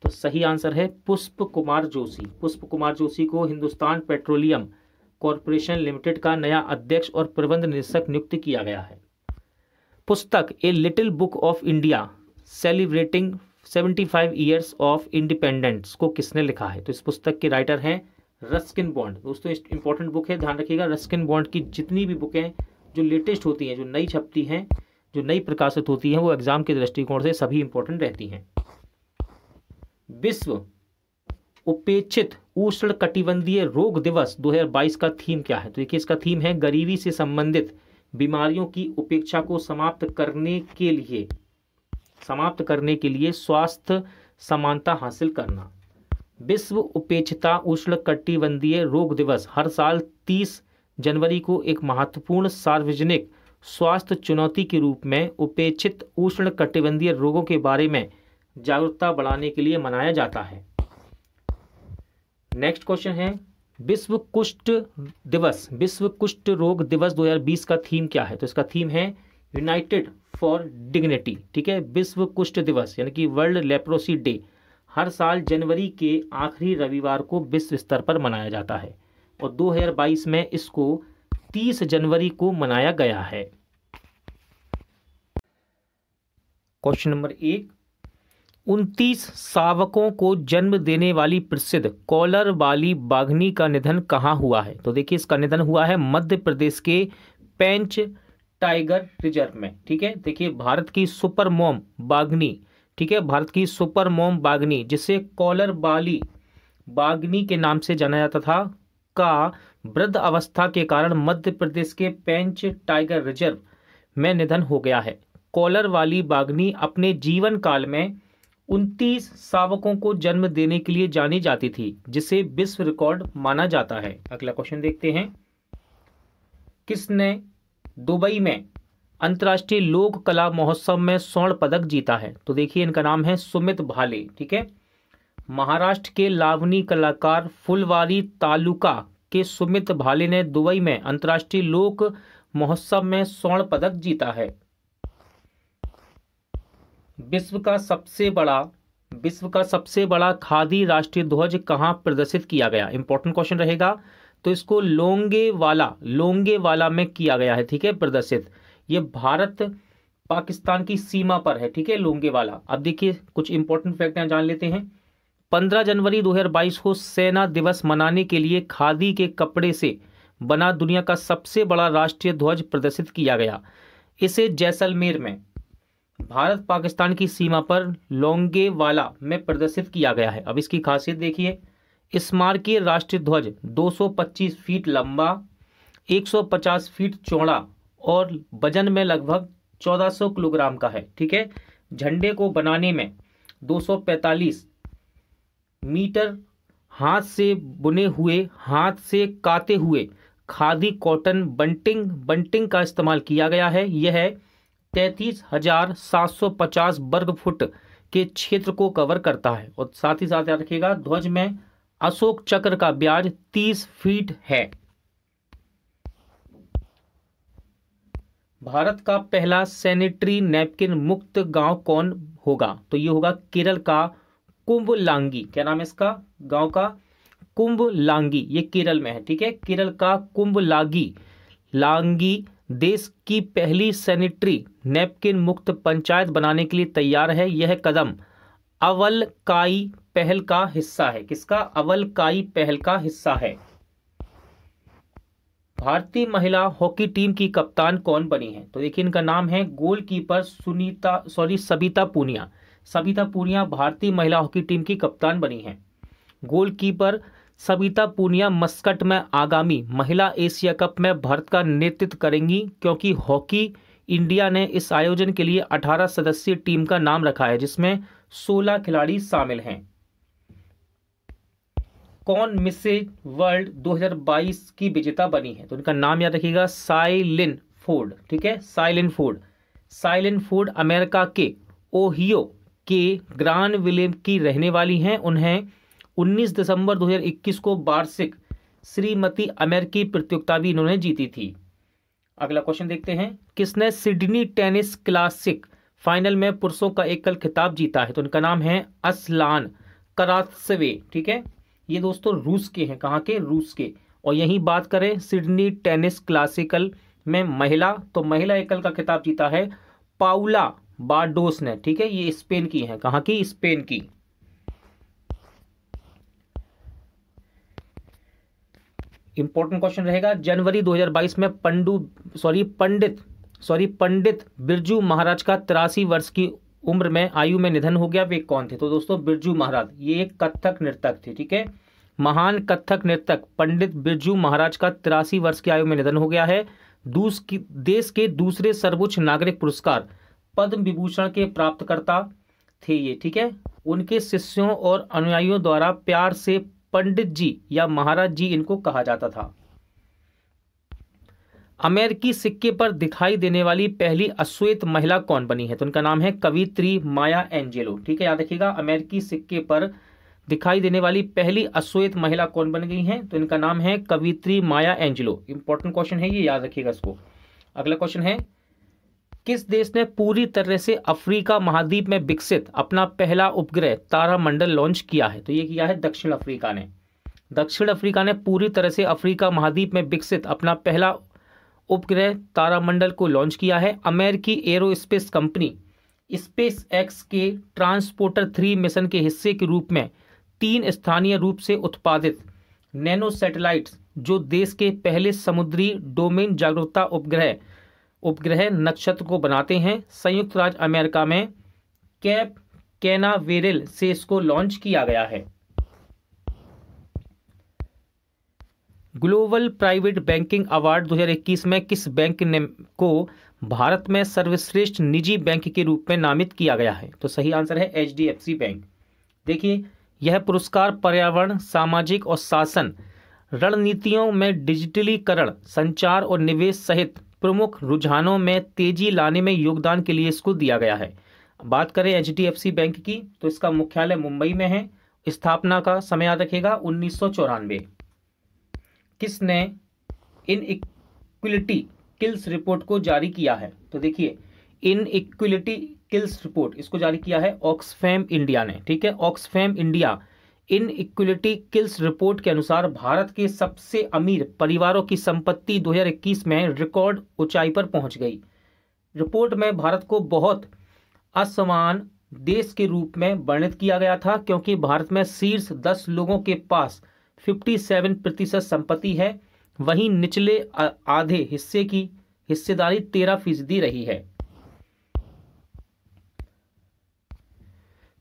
तो सही आंसर है पुष्प कुमार जोशी पुष्प कुमार जोशी को हिंदुस्तान पेट्रोलियम कॉरपोरेशन लिमिटेड का नया अध्यक्ष और प्रबंध निदेशक नियुक्त किया गया है पुस्तक a little book of India celebrating 75 five years of independence को किसने लिखा है तो इस पुस्तक के राइटर हैं रस्किन बॉन्ड दोस्तों इंपॉर्टेंट बुक है ध्यान रखिएगा रस्किन बॉन्ड की जितनी भी बुकें जो लेटेस्ट होती हैं जो नई छपती हैं जो नई प्रकाशित होती हैं वो एग्जाम के दृष्टिकोण से सभी इंपॉर्टेंट रहती हैं विश्व उपेक्षित उष्ण कटिबंधीय रोग दिवस 2022 का थीम क्या है तो देखिए इसका थीम है गरीबी से संबंधित बीमारियों की उपेक्षा को समाप्त करने के लिए समाप्त करने के लिए स्वास्थ्य समानता हासिल करना विश्व उपेक्षता उष्ण कटिबंधीय रोग दिवस हर साल 30 जनवरी को एक महत्वपूर्ण सार्वजनिक स्वास्थ्य चुनौती के रूप में उपेक्षित उष्ण कटिबंधीय रोगों के बारे में जागरूकता बढ़ाने के लिए मनाया जाता है नेक्स्ट क्वेश्चन है विश्व कुष्ठ दिवस विश्व कुष्ठ रोग दिवस 2020 का थीम क्या है तो इसका थीम है यूनाइटेड फॉर डिग्निटी ठीक है विश्व कुष्ठ दिवस यानी कि वर्ल्ड लेप्रोसी डे हर साल जनवरी के आखिरी रविवार को विश्व स्तर पर मनाया जाता है और 2022 में इसको 30 जनवरी को मनाया गया है क्वेश्चन नंबर एक उनतीस सावकों को जन्म देने वाली प्रसिद्ध कौलर वाली बाघनी का निधन कहाँ हुआ है तो देखिए इसका निधन हुआ है मध्य प्रदेश के पेंच टाइगर रिजर्व में ठीक है देखिए भारत की सुपर मोम बाग्नी ठीक है भारत की सुपर मोम बागनी जिसे कॉलर बाली बाग्नी के नाम से जाना जाता था का वृद्ध अवस्था के कारण मध्य प्रदेश के पेंच टाइगर रिजर्व में निधन हो गया है कॉलर वाली बाग्नी अपने जीवन काल में उनतीस शावकों को जन्म देने के लिए जानी जाती थी जिसे विश्व रिकॉर्ड माना जाता है अगला क्वेश्चन देखते हैं किसने दुबई में अंतर्राष्ट्रीय लोक कला महोत्सव में स्वर्ण पदक जीता है तो देखिए इनका नाम है सुमित भाले ठीक है महाराष्ट्र के लावनी कलाकार फुलवारी तालुका के सुमित भाले ने दुबई में अंतर्राष्ट्रीय लोक महोत्सव में स्वर्ण पदक जीता है विश्व का सबसे बड़ा विश्व का सबसे बड़ा खादी राष्ट्रीय ध्वज कहाँ प्रदर्शित किया गया इंपॉर्टेंट क्वेश्चन रहेगा तो इसको लोंगे वाला लोंगे वाला में किया गया है ठीक है प्रदर्शित ये भारत पाकिस्तान की सीमा पर है ठीक है लोंगे वाला अब देखिए कुछ इंपॉर्टेंट फैक्ट यहाँ जान लेते हैं 15 जनवरी 2022 को सेना दिवस मनाने के लिए खादी के कपड़े से बना दुनिया का सबसे बड़ा राष्ट्रीय ध्वज प्रदर्शित किया गया इसे जैसलमेर में भारत पाकिस्तान की सीमा पर लोंगेवाला में प्रदर्शित किया गया है अब इसकी खासियत देखिए इस स्मारकीय राष्ट्रीय ध्वज 225 फीट लंबा 150 फीट चौड़ा और वजन में लगभग 1400 किलोग्राम का है ठीक है झंडे को बनाने में 245 मीटर हाथ से बुने हुए हाथ से काते हुए खादी कॉटन बंटिंग बंटिंग का इस्तेमाल किया गया है यह है तैतीस हजार सात सौ पचास वर्ग फुट के क्षेत्र को कवर करता है और साथ ही साथ याद रखिएगा ध्वज में अशोक चक्र का ब्याज तीस फीट है भारत का पहला सैनिटरी नैपकिन मुक्त गांव कौन होगा तो ये होगा केरल का कुंभ लांगी क्या नाम है इसका गांव का कुंभ लांगी ये केरल में है ठीक है केरल का कुंभ लागी लांगी देश की पहली सैनिटरी नेपकिन मुक्त पंचायत बनाने के लिए तैयार है यह कदम अवलकाई पहल का हिस्सा है किसका अवलकाई पहल का हिस्सा है भारतीय महिला हॉकी टीम की कप्तान कौन बनी है तो देखिए इनका नाम है गोलकीपर सुनीता सॉरी सबिता पूनिया सबिता पूनिया भारतीय महिला हॉकी टीम की कप्तान बनी है गोलकीपर सविता पूनिया मस्कट में आगामी महिला एशिया कप में भारत का नेतृत्व करेंगी क्योंकि हॉकी इंडिया ने इस आयोजन के लिए 18 सदस्यीय टीम का नाम रखा है जिसमें 16 खिलाड़ी शामिल हैं कौन मिसेज वर्ल्ड 2022 की विजेता बनी है तो उनका नाम याद रखिएगा साइलिन फोर्ड ठीक है साइलिन फोर्ड साइलिन फोर्ड अमेरिका के ओहियो के ग्रान विलियम की रहने वाली हैं उन्हें 19 दिसंबर 2021 को वार्षिक श्रीमती अमेरिकी प्रतियोगिता भी इन्होंने जीती थी अगला क्वेश्चन देखते हैं किसने सिडनी टेनिस क्लासिक फाइनल में पुरुषों का एकल खिताब जीता है तो इनका नाम है असलान करासवे ठीक है ये दोस्तों रूस के हैं कहाँ के रूस के और यही बात करें सिडनी टेनिस क्लासिकल में महिला तो महिला एकल का खिताब जीता है पाउला बारडोस ने ठीक है ये स्पेन की है कहाँ की स्पेन की इंपॉर्टेंट क्वेश्चन रहेगा जनवरी 2022 में पंडू सॉरी पंडित सॉरी पंडित बिरजू महाराज का तिरासी वर्ष की उम्र में आयु में निधन हो गया वे कौन थे तो दोस्तों बिरजू महाराज ये एक कथक नृतक थे ठीक है महान कथक नृतक पंडित बिरजू महाराज का तिरासी वर्ष की आयु में निधन हो गया है दूस की देश के दूसरे सर्वोच्च नागरिक पुरस्कार पद्म विभूषण के प्राप्तकर्ता थे ये ठीक है उनके शिष्यों और अनुयायियों द्वारा प्यार से पंडित जी या महाराज जी इनको कहा जाता था अमेरिकी सिक्के पर दिखाई देने वाली पहली अश्वेत महिला कौन बनी है तो उनका नाम है कवित्री माया एंजेलो ठीक है याद रखिएगा अमेरिकी सिक्के पर दिखाई देने वाली पहली अश्वेत महिला कौन बन गई हैं तो इनका नाम है कवित्री माया एंजेलो इंपॉर्टेंट क्वेश्चन है ये याद रखिएगा इसको अगला क्वेश्चन है किस देश ने पूरी तरह से अफ्रीका महाद्वीप में विकसित अपना पहला उपग्रह तारामंडल लॉन्च किया है तो ये किया है दक्षिण अफ्रीका ने दक्षिण अफ्रीका ने पूरी तरह से अफ्रीका महाद्वीप में विकसित अपना पहला उपग्रह तारामंडल को लॉन्च किया है अमेरिकी एरोस्पेस कंपनी स्पेस एक्स के ट्रांसपोर्टर थ्री मिशन के हिस्से के रूप में तीन स्थानीय रूप से उत्पादित नैनो सैटेलाइट्स जो देश के पहले समुद्री डोमेन जागरूकता उपग्रह उपग्रह नक्षत्र को बनाते हैं संयुक्त राज्य अमेरिका में कैप कैनावेरल से इसको लॉन्च किया गया है ग्लोबल प्राइवेट बैंकिंग अवार्ड 2021 में किस बैंक ने को भारत में सर्वश्रेष्ठ निजी बैंक के रूप में नामित किया गया है तो सही आंसर है एच बैंक देखिए यह पुरस्कार पर्यावरण सामाजिक और शासन रणनीतियों में डिजिटलीकरण संचार और निवेश सहित प्रमुख रुझानों में तेजी लाने में योगदान के लिए इसको दिया गया है बात करें एच बैंक की तो इसका मुख्यालय मुंबई में है स्थापना का समय याद रखेगा उन्नीस किसने इन इक्विलिटी किल्स रिपोर्ट को जारी किया है तो देखिए इन इक्विलिटी किल्स रिपोर्ट इसको जारी किया है ऑक्सफैम इंडिया ने ठीक है Oxfam India inequality kills report के अनुसार भारत के सबसे अमीर परिवारों की संपत्ति 2021 में रिकॉर्ड ऊंचाई पर पहुंच गई रिपोर्ट में भारत को बहुत असमान देश के रूप में वर्णित किया गया था क्योंकि भारत में शीर्ष दस लोगों के पास 57 प्रतिशत संपत्ति है वहीं निचले आधे हिस्से की हिस्सेदारी तेरह फीसदी रही है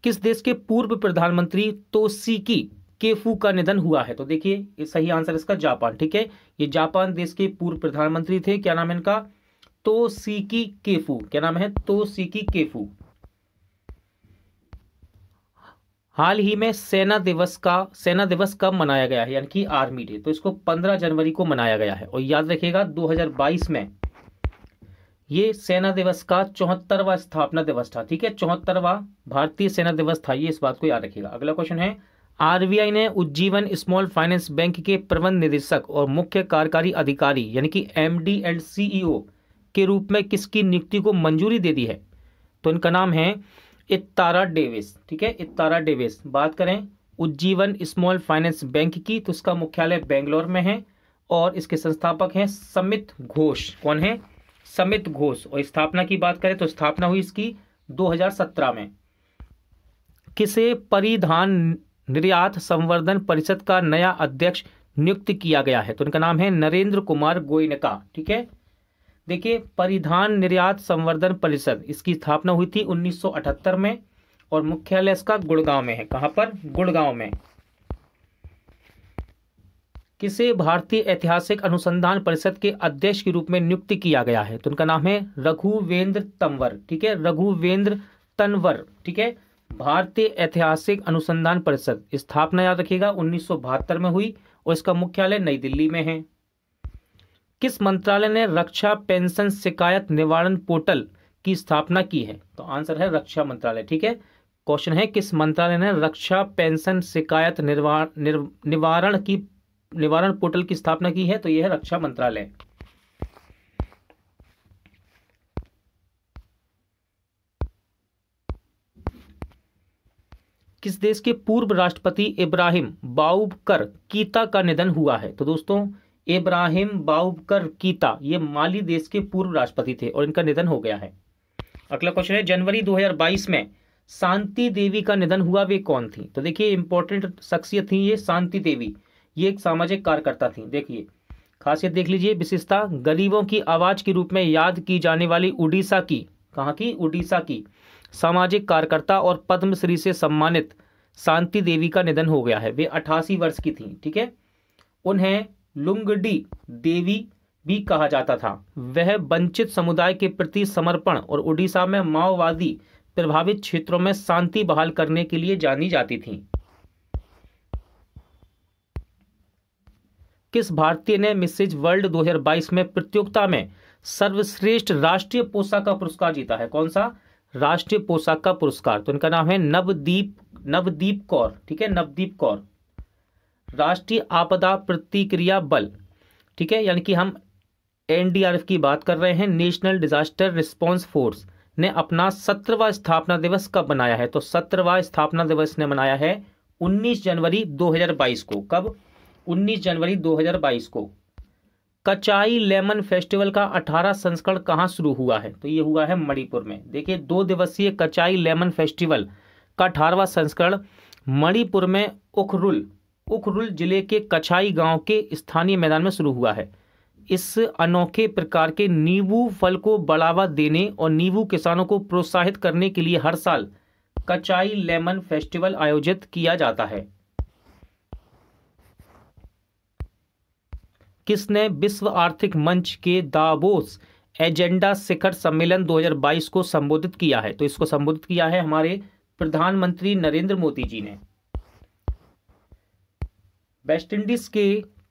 किस देश के पूर्व प्रधानमंत्री तोसीकी केफू का निधन हुआ है तो देखिए ये सही आंसर इसका जापान ठीक है ये जापान देश के पूर्व प्रधानमंत्री थे क्या नाम है इनका तोसीकी केफू क्या नाम है तोसीकी केफू हाल ही में सेना दिवस का सेना दिवस कब मनाया गया है यानी कि आर्मी डे तो इसको 15 जनवरी को मनाया गया है और याद रखिएगा 2022 में ये सेना दिवस का चौहत्तरवा स्थापना दिवस था ठीक है चौहत्तरवा भारतीय सेना दिवस था ये इस बात को याद रखिएगा अगला क्वेश्चन है आरबीआई ने उज्जीवन स्मॉल फाइनेंस बैंक के प्रबंध निदेशक और मुख्य कार्यकारी अधिकारी यानी कि एमडी एंड सीईओ के रूप में किसकी नियुक्ति को मंजूरी दे दी है तो इनका नाम है इतारा डेविस ठीक है इतारा डेविस बात करें उज्जीवन स्मॉल फाइनेंस बैंक की तो उसका मुख्यालय बेंगलोर में है और इसके संस्थापक हैं समित घोष कौन है समित घोष और स्थापना की बात करें तो स्थापना हुई इसकी 2017 में किसे परिधान निर्यात संवर्धन परिषद का नया अध्यक्ष नियुक्त किया गया है तो इनका नाम है नरेंद्र कुमार गोयनका ठीक है देखिए परिधान निर्यात संवर्धन परिषद इसकी स्थापना हुई थी 1978 में और मुख्यालय इसका गुड़गांव में है कहां पर गुड़गांव में किसे भारतीय ऐतिहासिक अनुसंधान परिषद के अध्यक्ष के रूप में नियुक्त किया गया है तो उनका नाम है रघुवेंद्र तंवर ठीक है रघुवेंद्र तनवर ठीक है भारतीय ऐतिहासिक अनुसंधान परिषद स्थापना याद रखिएगा उन्नीस में हुई और इसका मुख्यालय नई दिल्ली में है किस मंत्रालय ने रक्षा पेंशन शिकायत निवारण पोर्टल की स्थापना की है तो आंसर है रक्षा मंत्रालय ठीक है क्वेश्चन है किस मंत्रालय ने रक्षा पेंशन शिकायत निवारण की निवारण पोर्टल की स्थापना की है तो यह है रक्षा मंत्रालय किस देश के पूर्व राष्ट्रपति इब्राहिम बाउबकर कीता का निधन हुआ है तो दोस्तों इब्राहिम बाउबकर कीता ये माली देश के पूर्व राष्ट्रपति थे और इनका निधन हो गया है अगला क्वेश्चन है जनवरी 2022 में शांति देवी का निधन हुआ वे कौन थी तो देखिए इंपॉर्टेंट शख्सियत थी ये शांति देवी ये एक सामाजिक कार्यकर्ता थी देखिए खासियत देख लीजिए विशेषता गरीबों की आवाज़ के रूप में याद की जाने वाली उड़ीसा की कहाँ की उड़ीसा की सामाजिक कार्यकर्ता और पद्मश्री से सम्मानित शांति देवी का निधन हो गया है वे अठासी वर्ष की थी ठीक है उन्हें लुंगडी देवी भी कहा जाता था वह वंचित समुदाय के प्रति समर्पण और उड़ीसा में माओवादी प्रभावित क्षेत्रों में शांति बहाल करने के लिए जानी जाती थी किस भारतीय ने मिसेज वर्ल्ड 2022 में प्रतियोगिता में सर्वश्रेष्ठ राष्ट्रीय पोशाक का पुरस्कार जीता है कौन सा राष्ट्रीय पोशाक का पुरस्कार तो इनका नाम है नवदीप नवदीप कौर ठीक है नवदीप कौर राष्ट्रीय आपदा प्रतिक्रिया बल ठीक है यानी कि हम एनडीआरएफ की बात कर रहे हैं नेशनल डिजास्टर रिस्पॉन्स फोर्स ने अपना सत्रवा स्थापना दिवस कब मनाया है तो सत्रवा स्थापना दिवस ने मनाया है 19 जनवरी 2022 को कब 19 जनवरी 2022 को कचाई लेमन फेस्टिवल का 18 संस्करण कहाँ शुरू हुआ है तो ये हुआ है मणिपुर में देखिए दो दिवसीय कचाई लेमन फेस्टिवल का अठारहवा संस्करण मणिपुर में उखरुल उखरुल जिले के कचाई गांव के स्थानीय मैदान में शुरू हुआ है इस अनोखे प्रकार के नींबू फल को बढ़ावा देने और नींबू किसानों को प्रोत्साहित करने के लिए हर साल कचाई लेमन फेस्टिवल आयोजित किया जाता है किसने विश्व आर्थिक मंच के दाबोस एजेंडा शिखर सम्मेलन 2022 को संबोधित किया है तो इसको संबोधित किया है हमारे प्रधानमंत्री नरेंद्र मोदी जी ने वेस्टइंडीज के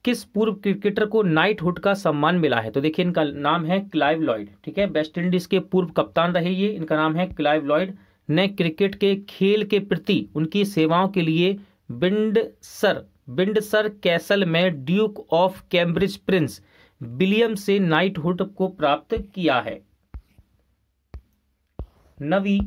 किस पूर्व क्रिकेटर को नाइट हुड का सम्मान मिला है तो देखिए इनका नाम है क्लाइव लॉयड ठीक है वेस्टइंडीज के पूर्व कप्तान रहे ये इनका नाम है क्लाइव लॉयड ने क्रिकेट के खेल के प्रति उनकी सेवाओं के लिए सर बिंडसर कैसल में duke of Cambridge prince William से नाइटहुड को प्राप्त किया है नवी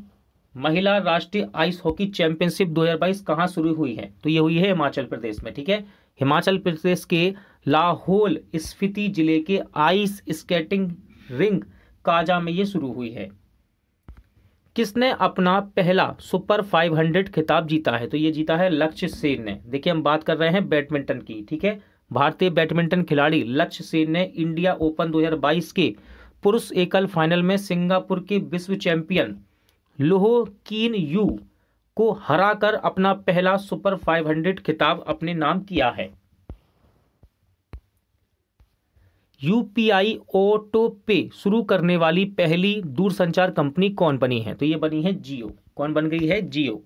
महिला राष्ट्रीय आइस हॉकी चैंपियनशिप 2022 कहां शुरू हुई है तो ये हुई है हिमाचल प्रदेश में ठीक है हिमाचल प्रदेश के लाहौल स्फीति जिले के आइस स्केटिंग रिंग काजा में ये शुरू हुई है किसने अपना पहला सुपर 500 खिताब जीता है तो ये जीता है लक्ष्य सेन ने देखिए हम बात कर रहे हैं बैडमिंटन की ठीक है भारतीय बैडमिंटन खिलाड़ी लक्ष्य सेन ने इंडिया ओपन 2022 के पुरुष एकल फाइनल में सिंगापुर के विश्व चैंपियन लोहो कीन यू को हराकर अपना पहला सुपर 500 खिताब अपने नाम किया है यू पी आई ऑटो पे शुरू करने वाली पहली दूरसंचार कंपनी कौन बनी है तो ये बनी है जियो कौन बन गई है जियो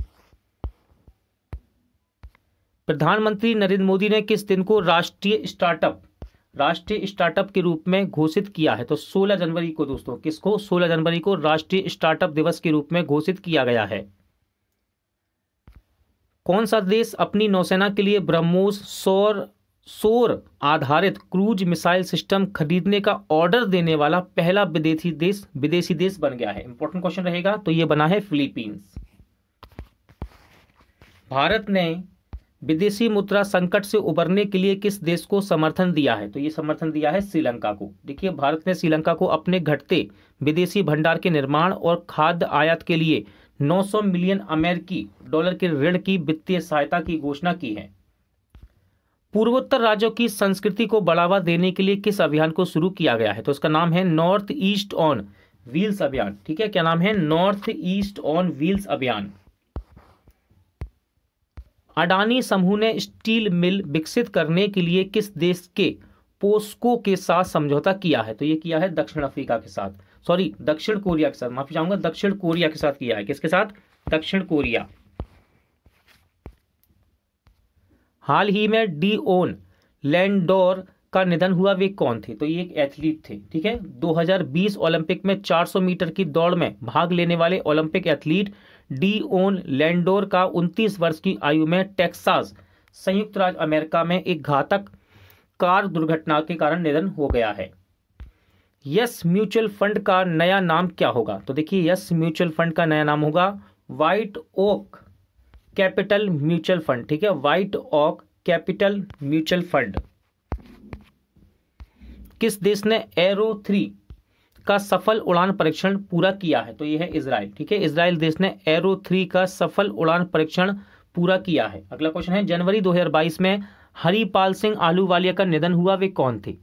प्रधानमंत्री नरेंद्र मोदी ने किस दिन को राष्ट्रीय स्टार्टअप राष्ट्रीय स्टार्टअप के रूप में घोषित किया है तो 16 जनवरी को दोस्तों किसको 16 जनवरी को राष्ट्रीय स्टार्टअप दिवस के रूप में घोषित किया गया है कौन सा देश अपनी नौसेना के लिए ब्रह्मोस सौर सोर आधारित क्रूज मिसाइल सिस्टम खरीदने का ऑर्डर देने वाला पहला विदेशी देश विदेशी देश बन गया है इंपॉर्टेंट क्वेश्चन रहेगा तो यह बना है फिलीपींस भारत ने विदेशी मुद्रा संकट से उबरने के लिए किस देश को समर्थन दिया है तो ये समर्थन दिया है श्रीलंका को देखिए भारत ने श्रीलंका को अपने घटते विदेशी भंडार के निर्माण और खाद्य आयात के लिए 900 मिलियन अमेरिकी डॉलर के ऋण की वित्तीय सहायता की घोषणा की है पूर्वोत्तर राज्यों की संस्कृति को बढ़ावा देने के लिए किस अभियान को शुरू किया गया है तो उसका नाम है नॉर्थ ईस्ट ऑन व्हील्स अभियान ठीक है क्या नाम है नॉर्थ ईस्ट ऑन व्हील्स अभियान अडानी समूह ने स्टील मिल विकसित करने के लिए किस देश के पोस्को के साथ समझौता किया है तो यह किया है दक्षिण अफ्रीका के साथ सॉरी दक्षिण कोरिया के साथ माफी चाहूंगा दक्षिण कोरिया के साथ किया है किसके साथ दक्षिण कोरिया हाल ही में डी ओन लैंडोर का निधन हुआ वे कौन थे तो ये एक एथलीट थे ठीक है 2020 ओलंपिक में 400 मीटर की दौड़ में भाग लेने वाले Olympic athlete Deon Lendore का 29 वर्ष की आयु में टेक्सास संयुक्त राज्य अमेरिका में एक घातक कार दुर्घटना के कारण निधन हो गया है यस म्यूचुअल फंड का नया नाम क्या होगा तो देखिए यस म्यूचुअल फंड का नया नाम होगा White Oak Capital mutual fund ठीक है वाइट ऑक कैपिटल म्यूचुअल फंड किस देश ने एरो थ्री का सफल उड़ान परीक्षण पूरा किया है तो यह है इसराइल ठीक है इसराइल देश ने एरो थ्री का सफल उड़ान परीक्षण पूरा किया है अगला क्वेश्चन है जनवरी 2022 में हरिपाल सिंह आहलूवालिया का निधन हुआ वे कौन थे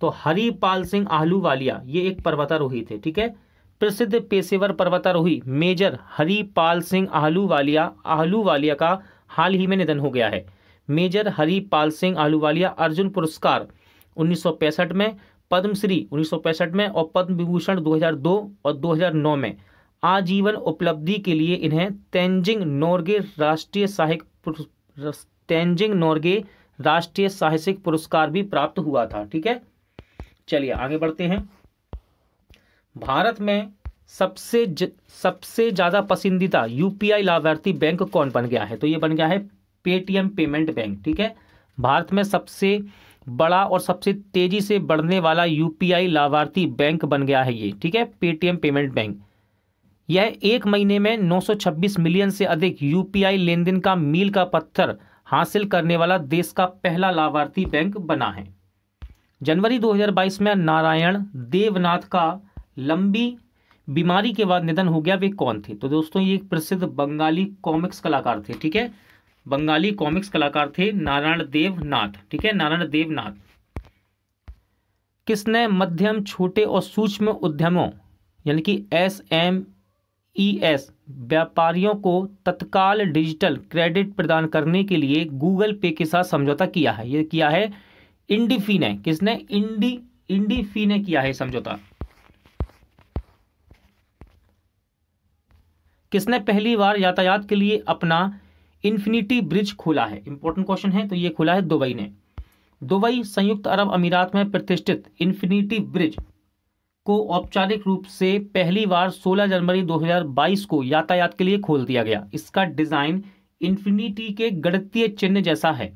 तो हरिपाल सिंह आहलूवालिया ये एक पर्वतारोही थे ठीक है प्रसिद्ध पेशेवर पर्वतारोही मेजर हरिपाल सिंह आहलूवालिया आहलूवालिया का हाल ही में निधन हो गया है मेजर हरिपाल सिंह आहलूवालिया अर्जुन पुरस्कार 1965 में पद्मश्री 1965 में और पद्म विभूषण 2002 और 2009 में आजीवन उपलब्धि के लिए इन्हें तेंजिंग नोर्गे राष्ट्रीय साहिक तेंजिंग नोर्गे राष्ट्रीय साहसिक पुरस्कार भी प्राप्त हुआ था ठीक है चलिए आगे बढ़ते हैं भारत में सबसे ज, सबसे ज़्यादा पसंदीदा यूपीआई लाभार्थी बैंक कौन बन गया है तो ये बन गया है पेटीएम पेमेंट बैंक ठीक है भारत में सबसे बड़ा और सबसे तेजी से बढ़ने वाला यूपीआई लाभार्थी बैंक बन गया है ये ठीक है पेटीएम पेमेंट बैंक यह एक महीने में 926 मिलियन से अधिक यूपीआई लेनदेन का मील का पत्थर हासिल करने वाला देश का पहला लाभार्थी बैंक बना है जनवरी 2022 में नारायण देवनाथ का लंबी बीमारी के बाद निधन हो गया वे कौन थे तो दोस्तों ये एक प्रसिद्ध बंगाली कॉमिक्स कलाकार थे ठीक है बंगाली कॉमिक्स कलाकार थे नारायण देवनाथ ठीक है नारायण देवनाथ किसने मध्यम छोटे और सूक्ष्म उद्यमों यानी कि एस एम ई एस व्यापारियों को तत्काल डिजिटल क्रेडिट प्रदान करने के लिए गूगल पे के साथ समझौता किया है ये किया है इंडीफी ने किसने इंडी इंडीफी ने किया है समझौता किसने पहली बार यातायात के लिए अपना इन्फिनिटी ब्रिज खोला है इंपॉर्टेंट क्वेश्चन है तो ये खोला है दुबई ने दुबई संयुक्त अरब अमीरात में प्रतिष्ठित इन्फिनिटी ब्रिज को औपचारिक रूप से पहली बार 16 जनवरी 2022 को यातायात के लिए खोल दिया गया इसका डिज़ाइन इन्फिनिटी के गणतीय चिन्ह जैसा है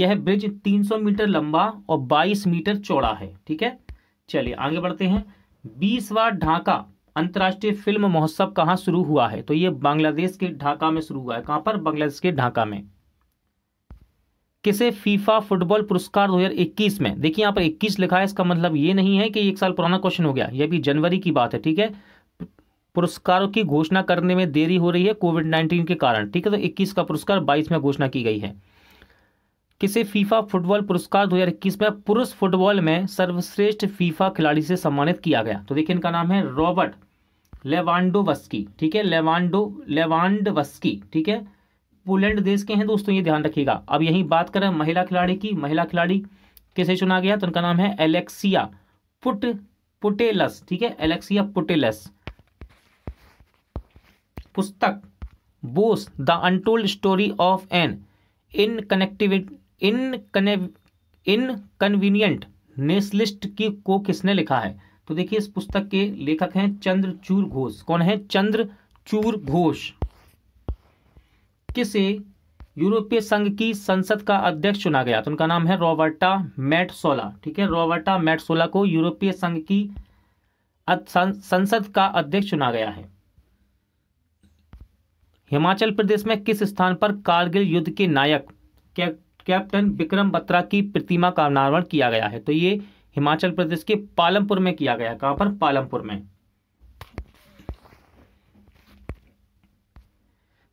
यह ब्रिज 300 मीटर लंबा और 22 मीटर चौड़ा है ठीक है चलिए आगे बढ़ते हैं बीसवा ढाका अंतर्राष्ट्रीय फिल्म महोत्सव कहाँ शुरू हुआ है तो ये बांग्लादेश के ढाका में शुरू हुआ है कहाँ पर बांग्लादेश के ढाका में किसे फीफा फुटबॉल पुरस्कार 2021 में देखिए यहाँ पर 21 लिखा है इसका मतलब ये नहीं है कि एक साल पुराना क्वेश्चन हो गया यह भी जनवरी की बात है ठीक है पुरस्कारों की घोषणा करने में देरी हो रही है कोविड 19 के कारण ठीक है तो 21 का पुरस्कार 22 में घोषणा की गई है किसे फीफा फुटबॉल पुरस्कार 2021 में पुरुष फुटबॉल में सर्वश्रेष्ठ फीफा खिलाड़ी से सम्मानित किया गया तो देखिए इनका नाम है रॉबर्ट लेवांडोवस्की ठीक है लेवांडो लेवांडवस्की ठीक है पोलैंड देश के हैं दोस्तों ये ध्यान रखिएगा अब यही बात करें महिला खिलाड़ी की महिला खिलाड़ी किसे चुना गया तो उनका नाम है एलेक्सिया पुट पुटेलस ठीक है एलेक्सिया पुटेलस पुस्तक Bose the untold story of an in connectivity inconvenient nationalist की को किसने लिखा है तो देखिए इस पुस्तक के लेखक हैं चंद्रचूर घोष कौन है चंद्रचूर घोष किसे यूरोपीय संघ की संसद का अध्यक्ष चुना गया तो उनका नाम है रॉबर्टा मैटसोला ठीक है रॉबर्टा मैटसोला को यूरोपीय संघ की संसद का अध्यक्ष चुना गया है हिमाचल प्रदेश में किस स्थान पर कारगिल युद्ध के नायक क्या कैप्टन विक्रम बत्रा की प्रतिमा का अनावरण किया गया है तो ये हिमाचल प्रदेश के पालमपुर में किया गया कहां पर पालमपुर में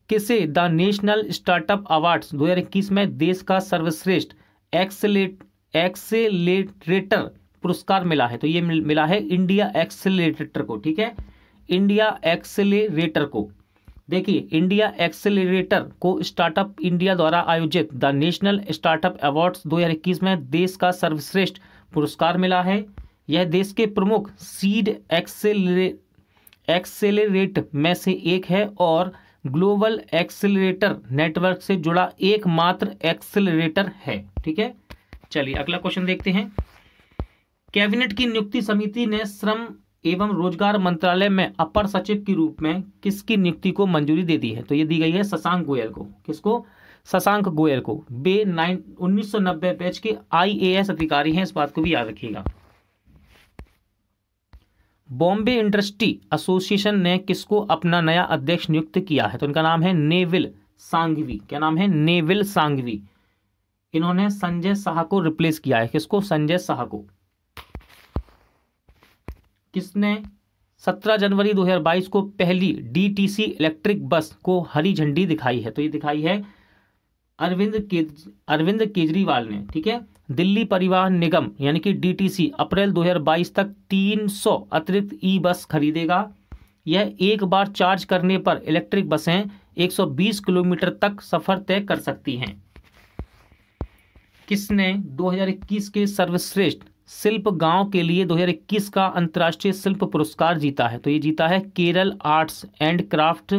किसे द नेशनल स्टार्टअप हजार 2021 में देश का सर्वश्रेष्ठ एक्सेलेट एक्सेलेटरेटर पुरस्कार मिला है तो ये मिला है इंडिया एक्सेलेटर को ठीक है इंडिया एक्सेलेटर को देखिए इंडिया एक्सेलरेटर को स्टार्टअप इंडिया द्वारा आयोजित द नेशनल स्टार्टअप अवार्ड्स 2021 में देश का सर्वश्रेष्ठ पुरस्कार मिला है यह देश के प्रमुख सीड एक्सेलरेट में से एक है और ग्लोबल एक्सेलरेटर नेटवर्क से जुड़ा एकमात्र एक्सेलरेटर है ठीक है चलिए अगला क्वेश्चन देखते हैं कैबिनेट की नियुक्ति समिति ने श्रम एवं रोजगार मंत्रालय में अपर सचिव के रूप में किसकी नियुक्ति को मंजूरी दे दी है तो ये दी गई है शशांक गोयल को किसको शशांक गोयल को बे नाइन उन्नीस सौ नब्बे बैच के आईएएस अधिकारी हैं इस बात को भी याद रखिएगा बॉम्बे इंडस्ट्री एसोसिएशन ने किसको अपना नया अध्यक्ष नियुक्त किया है तो इनका नाम है नेविल सांघवी क्या नाम है नेविल सांघवी इन्होंने संजय शाह को रिप्लेस किया है किसको संजय शाह को किसने 17 जनवरी 2022 को पहली डीटीसी इलेक्ट्रिक बस को हरी झंडी दिखाई है तो ये दिखाई है अरविंद केज अरविंद केजरीवाल ने ठीक है दिल्ली परिवहन निगम यानी कि डीटीसी अप्रैल 2022 तक 300 अतिरिक्त ई बस खरीदेगा यह एक बार चार्ज करने पर इलेक्ट्रिक बसें 120 किलोमीटर तक सफर तय कर सकती हैं किसने 2021 के सर्वश्रेष्ठ शिल्प गांव के लिए 2021 का अंतर्राष्ट्रीय शिल्प पुरस्कार जीता है तो ये जीता है Kerala arts and craft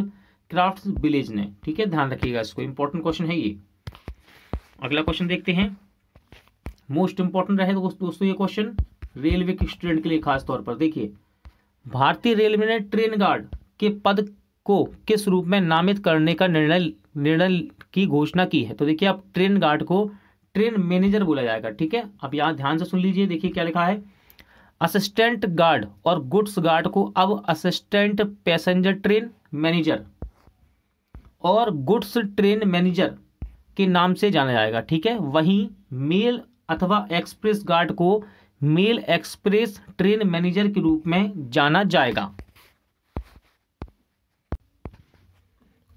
craft village ने ठीक है ध्यान रखिएगा इसको इंपॉर्टेंट क्वेश्चन है ये अगला क्वेश्चन देखते हैं मोस्ट इंपॉर्टेंट रहे दोस्तों ये क्वेश्चन रेलवे के स्टूडेंट के लिए खास तौर पर देखिए भारतीय रेलवे ने ट्रेन गार्ड के पद को किस रूप में नामित करने का निर्णय निर्णय की घोषणा की है तो देखिए आप ट्रेन गार्ड को ट्रेन मैनेजर बोला जाएगा ठीक है अब यहाँ ध्यान से सुन लीजिए देखिए क्या लिखा है असिस्टेंट गार्ड और गुड्स गार्ड को अब असिस्टेंट पैसेंजर ट्रेन मैनेजर और गुड्स ट्रेन मैनेजर के नाम से जाना जाएगा ठीक है वहीं मेल अथवा एक्सप्रेस गार्ड को मेल एक्सप्रेस ट्रेन मैनेजर के रूप में जाना जाएगा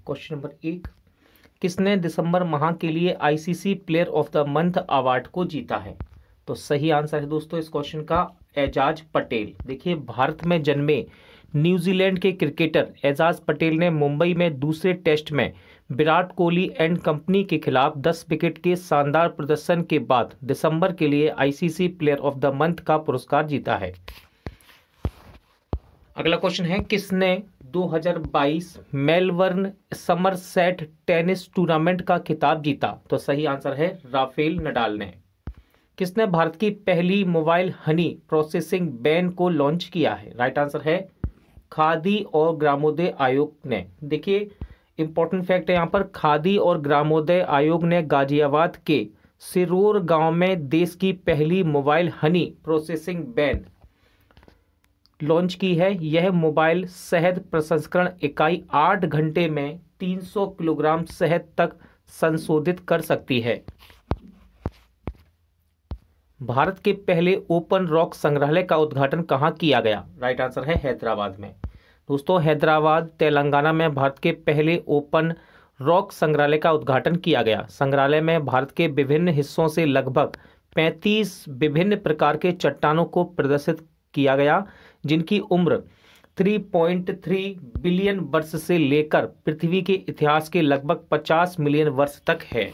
क्वेश्चन नंबर एक किसने दिसंबर माह के लिए ICC player of the month award को जीता है तो सही आंसर है दोस्तों इस क्वेश्चन का एजाज पटेल देखिए भारत में जन्मे न्यूजीलैंड के क्रिकेटर एजाज पटेल ने मुंबई में दूसरे टेस्ट में विराट कोहली एंड कंपनी के खिलाफ 10 विकेट के शानदार प्रदर्शन के बाद दिसंबर के लिए ICC player of the month का पुरस्कार जीता है अगला क्वेश्चन है किसने 2022 Melbourne summer set tennis tournament का खिताब जीता तो सही आंसर है राफेल नडाल ने किसने भारत की पहली मोबाइल हनी प्रोसेसिंग बैन को लॉन्च किया है राइट आंसर है खादी और ग्रामोदय आयोग ने देखिए इंपॉर्टेंट फैक्ट है यहाँ पर खादी और ग्रामोदय आयोग ने गाजियाबाद के सिरोर गांव में देश की पहली mobile honey processing van launch की है यह मोबाइल शहद प्रसंस्करण इकाई आठ घंटे में 300 किलोग्राम शहद तक संशोधित कर सकती है भारत के पहले ओपन रॉक संग्रहालय का उद्घाटन कहाँ किया गया राइट आंसर है हैदराबाद में दोस्तों हैदराबाद तेलंगाना में भारत के पहले ओपन रॉक संग्रहालय का उद्घाटन किया गया संग्रहालय में भारत के विभिन्न हिस्सों से लगभग 35 विभिन्न प्रकार के चट्टानों को प्रदर्शित किया गया जिनकी उम्र 3.3 बिलियन वर्ष से लेकर पृथ्वी के इतिहास के लगभग 50 मिलियन वर्ष तक है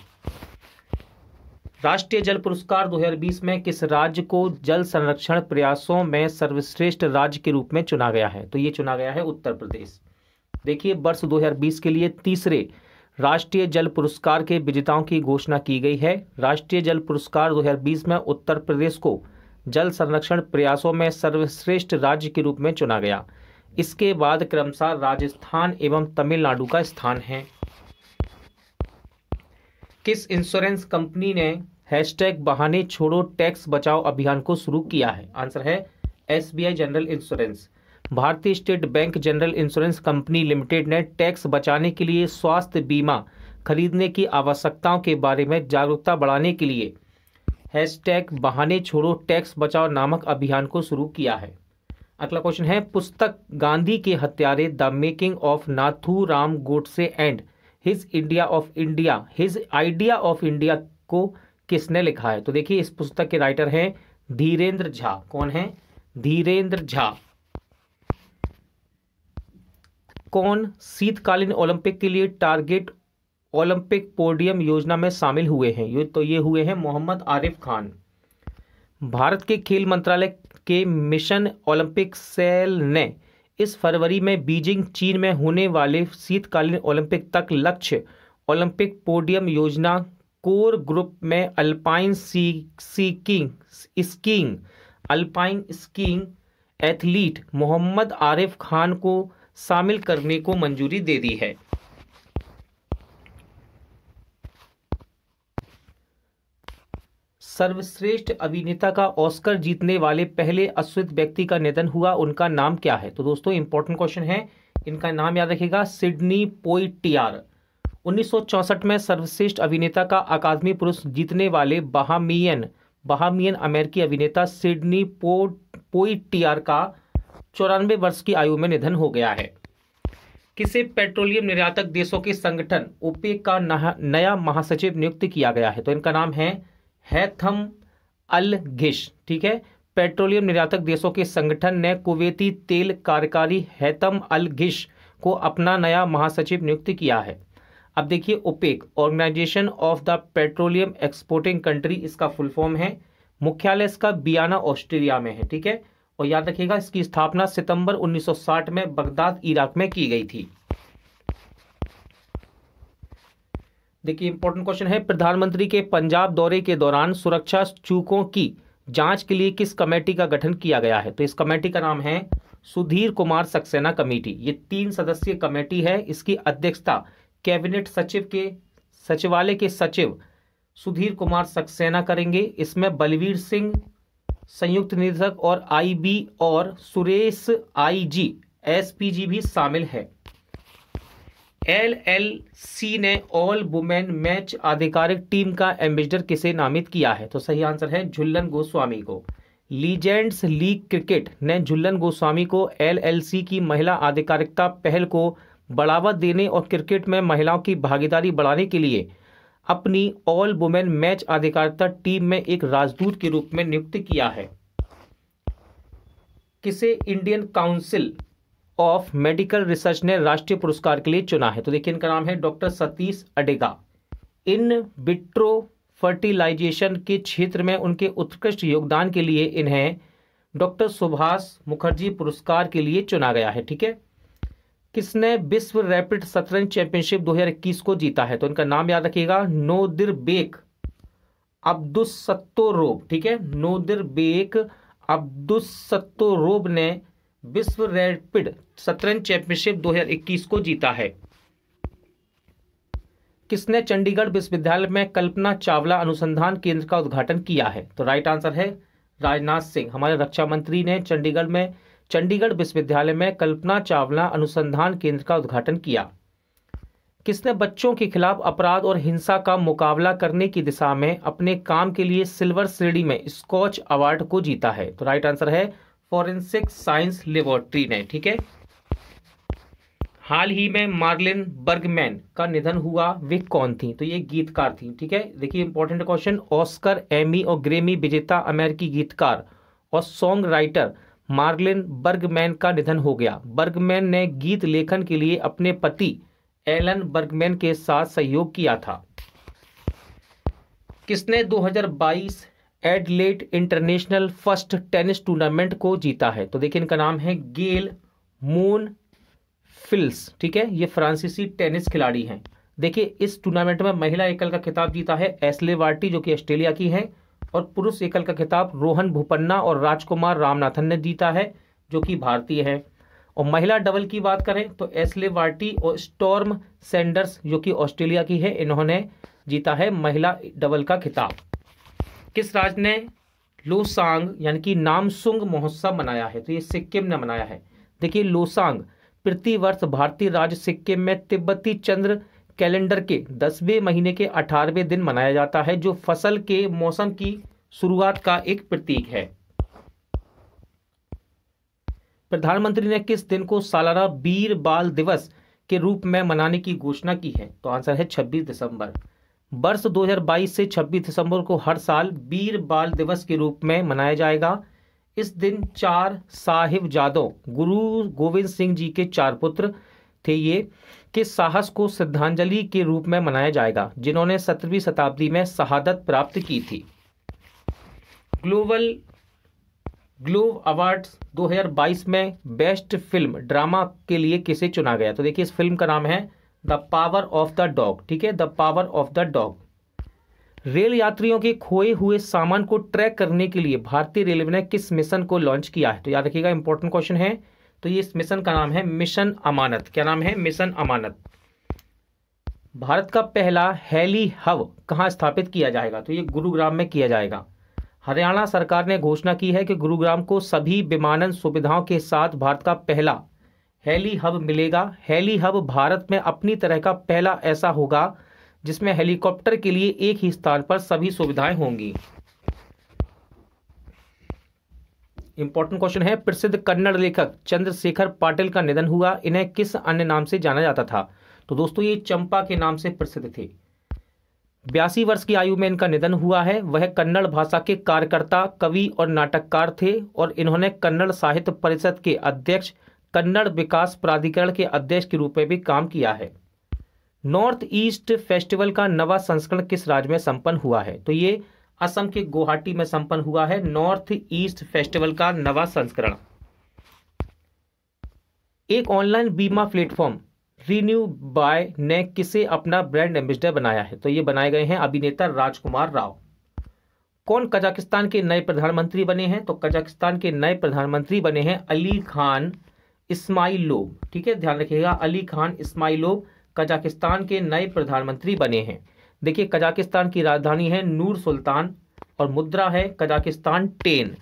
राष्ट्रीय जल पुरस्कार 2020 में किस राज्य को जल संरक्षण प्रयासों में सर्वश्रेष्ठ राज्य के रूप में चुना गया है तो ये चुना गया है उत्तर प्रदेश देखिए वर्ष 2020 के लिए तीसरे राष्ट्रीय जल पुरस्कार के विजेताओं की घोषणा की गई है राष्ट्रीय जल पुरस्कार 2020 में उत्तर प्रदेश को जल संरक्षण प्रयासों में सर्वश्रेष्ठ राज्य के रूप में चुना गया इसके बाद क्रमशः राजस्थान एवं तमिलनाडु का स्थान है किस इंश्योरेंस कंपनी ने हैशटैग बहाने छोड़ो टैक्स बचाओ अभियान को शुरू किया है आंसर है एसबीआई जनरल इंश्योरेंस भारतीय state bank general insurance company limited ने टैक्स बचाने के लिए स्वास्थ्य बीमा खरीदने की आवश्यकताओं के बारे में जागरूकता बढ़ाने के लिए हैशटैग बहाने छोड़ो टैक्स बचाओ नामक अभियान को शुरू किया है अगला क्वेश्चन है पुस्तक गांधी के हत्यारे the making of Nathuram Godse and his India of India his idea of India को किसने लिखा है तो देखिए इस पुस्तक के राइटर हैं धीरेन्द्र झा कौन है धीरेन्द्र झा कौन शीतकालीन ओलंपिक के लिए टारगेट ओलंपिक पोडियम योजना में शामिल हुए हैं ये तो ये हुए हैं मोहम्मद आरिफ खान भारत के खेल मंत्रालय के मिशन ओलंपिक सेल ने इस फरवरी में बीजिंग चीन में होने वाले शीतकालीन ओलंपिक तक लक्ष्य ओलंपिक पोडियम योजना कोर ग्रुप में alpine ski seeking skiing alpine skiing athlete Mohammad Arif Khan को शामिल करने को मंजूरी दे दी है सर्वश्रेष्ठ अभिनेता का ऑस्कर जीतने वाले पहले अश्वित व्यक्ति का निधन हुआ उनका नाम क्या है तो दोस्तों इंपॉर्टेंट क्वेश्चन है इनका नाम याद रखिएगा सिडनी पोइटियार 1964 में सर्वश्रेष्ठ अभिनेता का अकादमी पुरुष जीतने वाले बहामियन बहामियन अमेरिकी अभिनेता सिडनी पो पोइटियार का चौरानवे वर्ष की आयु में निधन हो गया है किसे पेट्रोलियम निर्यातक देशों के संगठन ओपेक का नया महासचिव नियुक्त किया गया है तो इनका नाम है हैथम अल घिश ठीक है पेट्रोलियम निर्यातक देशों के संगठन ने कुवैती तेल कार्यकारी हैतम अल घिश को अपना नया महासचिव नियुक्त किया है अब देखिए OPEC organization of the petroleum exporting country इसका फुल फॉर्म है मुख्यालय इसका बियाना ऑस्ट्रेलिया में है ठीक है और याद रखिएगा इसकी स्थापना सितंबर 1960 में बगदाद इराक में की गई थी देखिए इंपॉर्टेंट क्वेश्चन है प्रधानमंत्री के पंजाब दौरे के दौरान सुरक्षा चूकों की जांच के लिए किस कमेटी का गठन किया गया है तो इस कमेटी का नाम है सुधीर कुमार सक्सेना कमेटी ये तीन सदस्यीय कमेटी है इसकी अध्यक्षता कैबिनेट सचिव के सचिवालय के सचिव सुधीर कुमार सक्सेना करेंगे इसमें बलवीर सिंह संयुक्त निदेशक और आईबी और सुरेश आईजी एसपीजी भी शामिल है एल एल सी ने ऑल वुमेन मैच आधिकारिक टीम का एम्बेसडर किसे नामित किया है तो सही आंसर है झुल्लन गोस्वामी को लीजेंड्स लीग क्रिकेट ने झुल्लन गोस्वामी को एलएलसी की महिला आधिकारिकता पहल को बढ़ावा देने और क्रिकेट में महिलाओं की भागीदारी बढ़ाने के लिए अपनी ऑल वुमेन मैच आधिकारिकता टीम में एक राजदूत के रूप में नियुक्त किया है किसे Indian council of medical research ने राष्ट्रीय पुरस्कार के लिए चुना है तो देखिए इनका नाम है doctor Satish Adiga in vitro fertilization के क्षेत्र में उनके उत्कृष्ट योगदान के लिए इन्हें डॉक्टर सुभाष मुखर्जी पुरस्कार के लिए चुना गया है ठीक है किसने विश्व रैपिड शतरंज चैंपियनशिप 2021 को जीता है तो इनका नाम याद रखिएगा नोदिर बेक अब्दुल सत्तोरोब ठीक है नोदिर बेक अब्दुल सत्तोरोब ने विश्व रैपिड शतरंज चैंपियनशिप 2021 को जीता है किसने चंडीगढ़ विश्वविद्यालय में कल्पना चावला अनुसंधान केंद्र का उद्घाटन किया है तो राइट आंसर है राजनाथ सिंह हमारे रक्षा मंत्री ने चंडीगढ़ में चंडीगढ़ विश्वविद्यालय में कल्पना चावला अनुसंधान केंद्र का उद्घाटन किया किसने बच्चों के खिलाफ अपराध और हिंसा का मुकाबला करने की दिशा में अपने काम के लिए सिल्वर श्रेणी में स्कॉच अवार्ड को जीता है तो राइट आंसर है फॉरेंसिक साइंस लेबोरेटरी ने ठीक है हाल ही में मार्लिन बर्गमैन का निधन हुआ वे कौन थी तो ये गीतकार थी ठीक है देखिए इंपॉर्टेंट क्वेश्चन ऑस्कर एमी और ग्रेमी विजेता अमेरिकी गीतकार और सॉन्ग राइटर मार्लिन बर्गमैन का निधन हो गया बर्गमैन ने गीत लेखन के लिए अपने पति एलन बर्गमैन के साथ सहयोग किया था किसने 2022 हजार Adelaide international first tennis tournament को जीता है तो देखिए इनका नाम है गेल मून फिल्स ठीक है ये फ्रांसीसी टेनिस खिलाड़ी हैं देखिए इस टूर्नामेंट में महिला एकल का खिताब जीता है एसले वार्टी जो कि ऑस्ट्रेलिया की है और पुरुष एकल का खिताब रोहन भूपन्ना और राजकुमार रामनाथन ने जीता है जो कि भारतीय है और महिला डबल की बात करें तो एसले वार्टी और स्टॉर्म सेंडर्स जो कि ऑस्ट्रेलिया की है इन्होंने जीता है महिला डबल का खिताब किस राज्य ने लोसांग यानी कि नामसुंग महोत्सव मनाया है तो ये सिक्किम ने मनाया है देखिए लोसांग प्रतिवर्ष भारतीय राज्य सिक्किम में तिब्बती चंद्र कैलेंडर के दसवें महीने के अठारहवें दिन मनाया जाता है जो फसल के मौसम की शुरुआत का एक प्रतीक है प्रधानमंत्री ने किस दिन को सालाना वीर बाल दिवस के रूप में मनाने की घोषणा की है तो आंसर है 26 दिसंबर वर्ष 2022 से 26 दिसंबर को हर साल वीर बाल दिवस के रूप में मनाया जाएगा इस दिन चार साहिब जादव गुरु गोविंद सिंह जी के चार पुत्र थे ये के साहस को श्रद्धांजलि के रूप में मनाया जाएगा जिन्होंने सत्रहवीं शताब्दी में शहादत प्राप्त की थी ग्लोबल ग्लोब अवार्ड 2022 में बेस्ट फिल्म ड्रामा के लिए किसे चुना गया तो देखिए इस फिल्म का नाम है the power of the dog ठीक है the power of the dog rail यात्रियों के खोए हुए सामान को ट्रैक करने के लिए भारतीय रेलवे ने किस मिशन को लॉन्च किया है तो याद रखिएगा इंपॉर्टेंट क्वेश्चन है तो ये इस मिशन का नाम है मिशन अमानत क्या नाम है मिशन अमानत भारत का पहला हेली हब कहाँ स्थापित किया जाएगा तो ये गुरुग्राम में किया जाएगा हरियाणा सरकार ने घोषणा की है कि गुरुग्राम को सभी विमानन सुविधाओं के साथ भारत का पहला हेली हब मिलेगा हेली हब भारत में अपनी तरह का पहला ऐसा होगा जिसमें हेलीकॉप्टर के लिए एक ही स्थान पर सभी सुविधाएं होंगी इंपॉर्टेंट क्वेश्चन है प्रसिद्ध कन्नड़ लेखक चंद्रशेखर पाटिल का निधन हुआ इन्हें किस अन्य नाम से जाना जाता था तो दोस्तों ये चंपा के नाम से प्रसिद्ध थे बयासी वर्ष की आयु में इनका निधन हुआ है वह कन्नड़ भाषा के कार्यकर्ता कवि और नाटककार थे और इन्होंने कन्नड़ साहित्य परिषद के अध्यक्ष कन्नड़ विकास प्राधिकरण के अध्यक्ष के रूप में भी काम किया है नॉर्थ ईस्ट फेस्टिवल का नवा संस्करण किस राज्य में संपन्न हुआ है तो ये असम के गुवाहाटी में संपन्न हुआ है नॉर्थ ईस्ट फेस्टिवल का नवा संस्करण एक ऑनलाइन बीमा प्लेटफॉर्म रीन्यू बाय ने किसे अपना ब्रांड एम्बेसडर बनाया है तो ये बनाए गए हैं अभिनेता राजकुमार राव कौन कजाकिस्तान के नए प्रधानमंत्री बने हैं तो कजाकिस्तान के नए प्रधानमंत्री बने हैं अली खान इस्माइलोब ठीक है ध्यान रखिएगा अली खान इस्माइलोब कजाकिस्तान के नए प्रधानमंत्री बने हैं देखिए कजाकिस्तान की राजधानी है नूर सुल्तान और मुद्रा है कजाकिस्तान टेन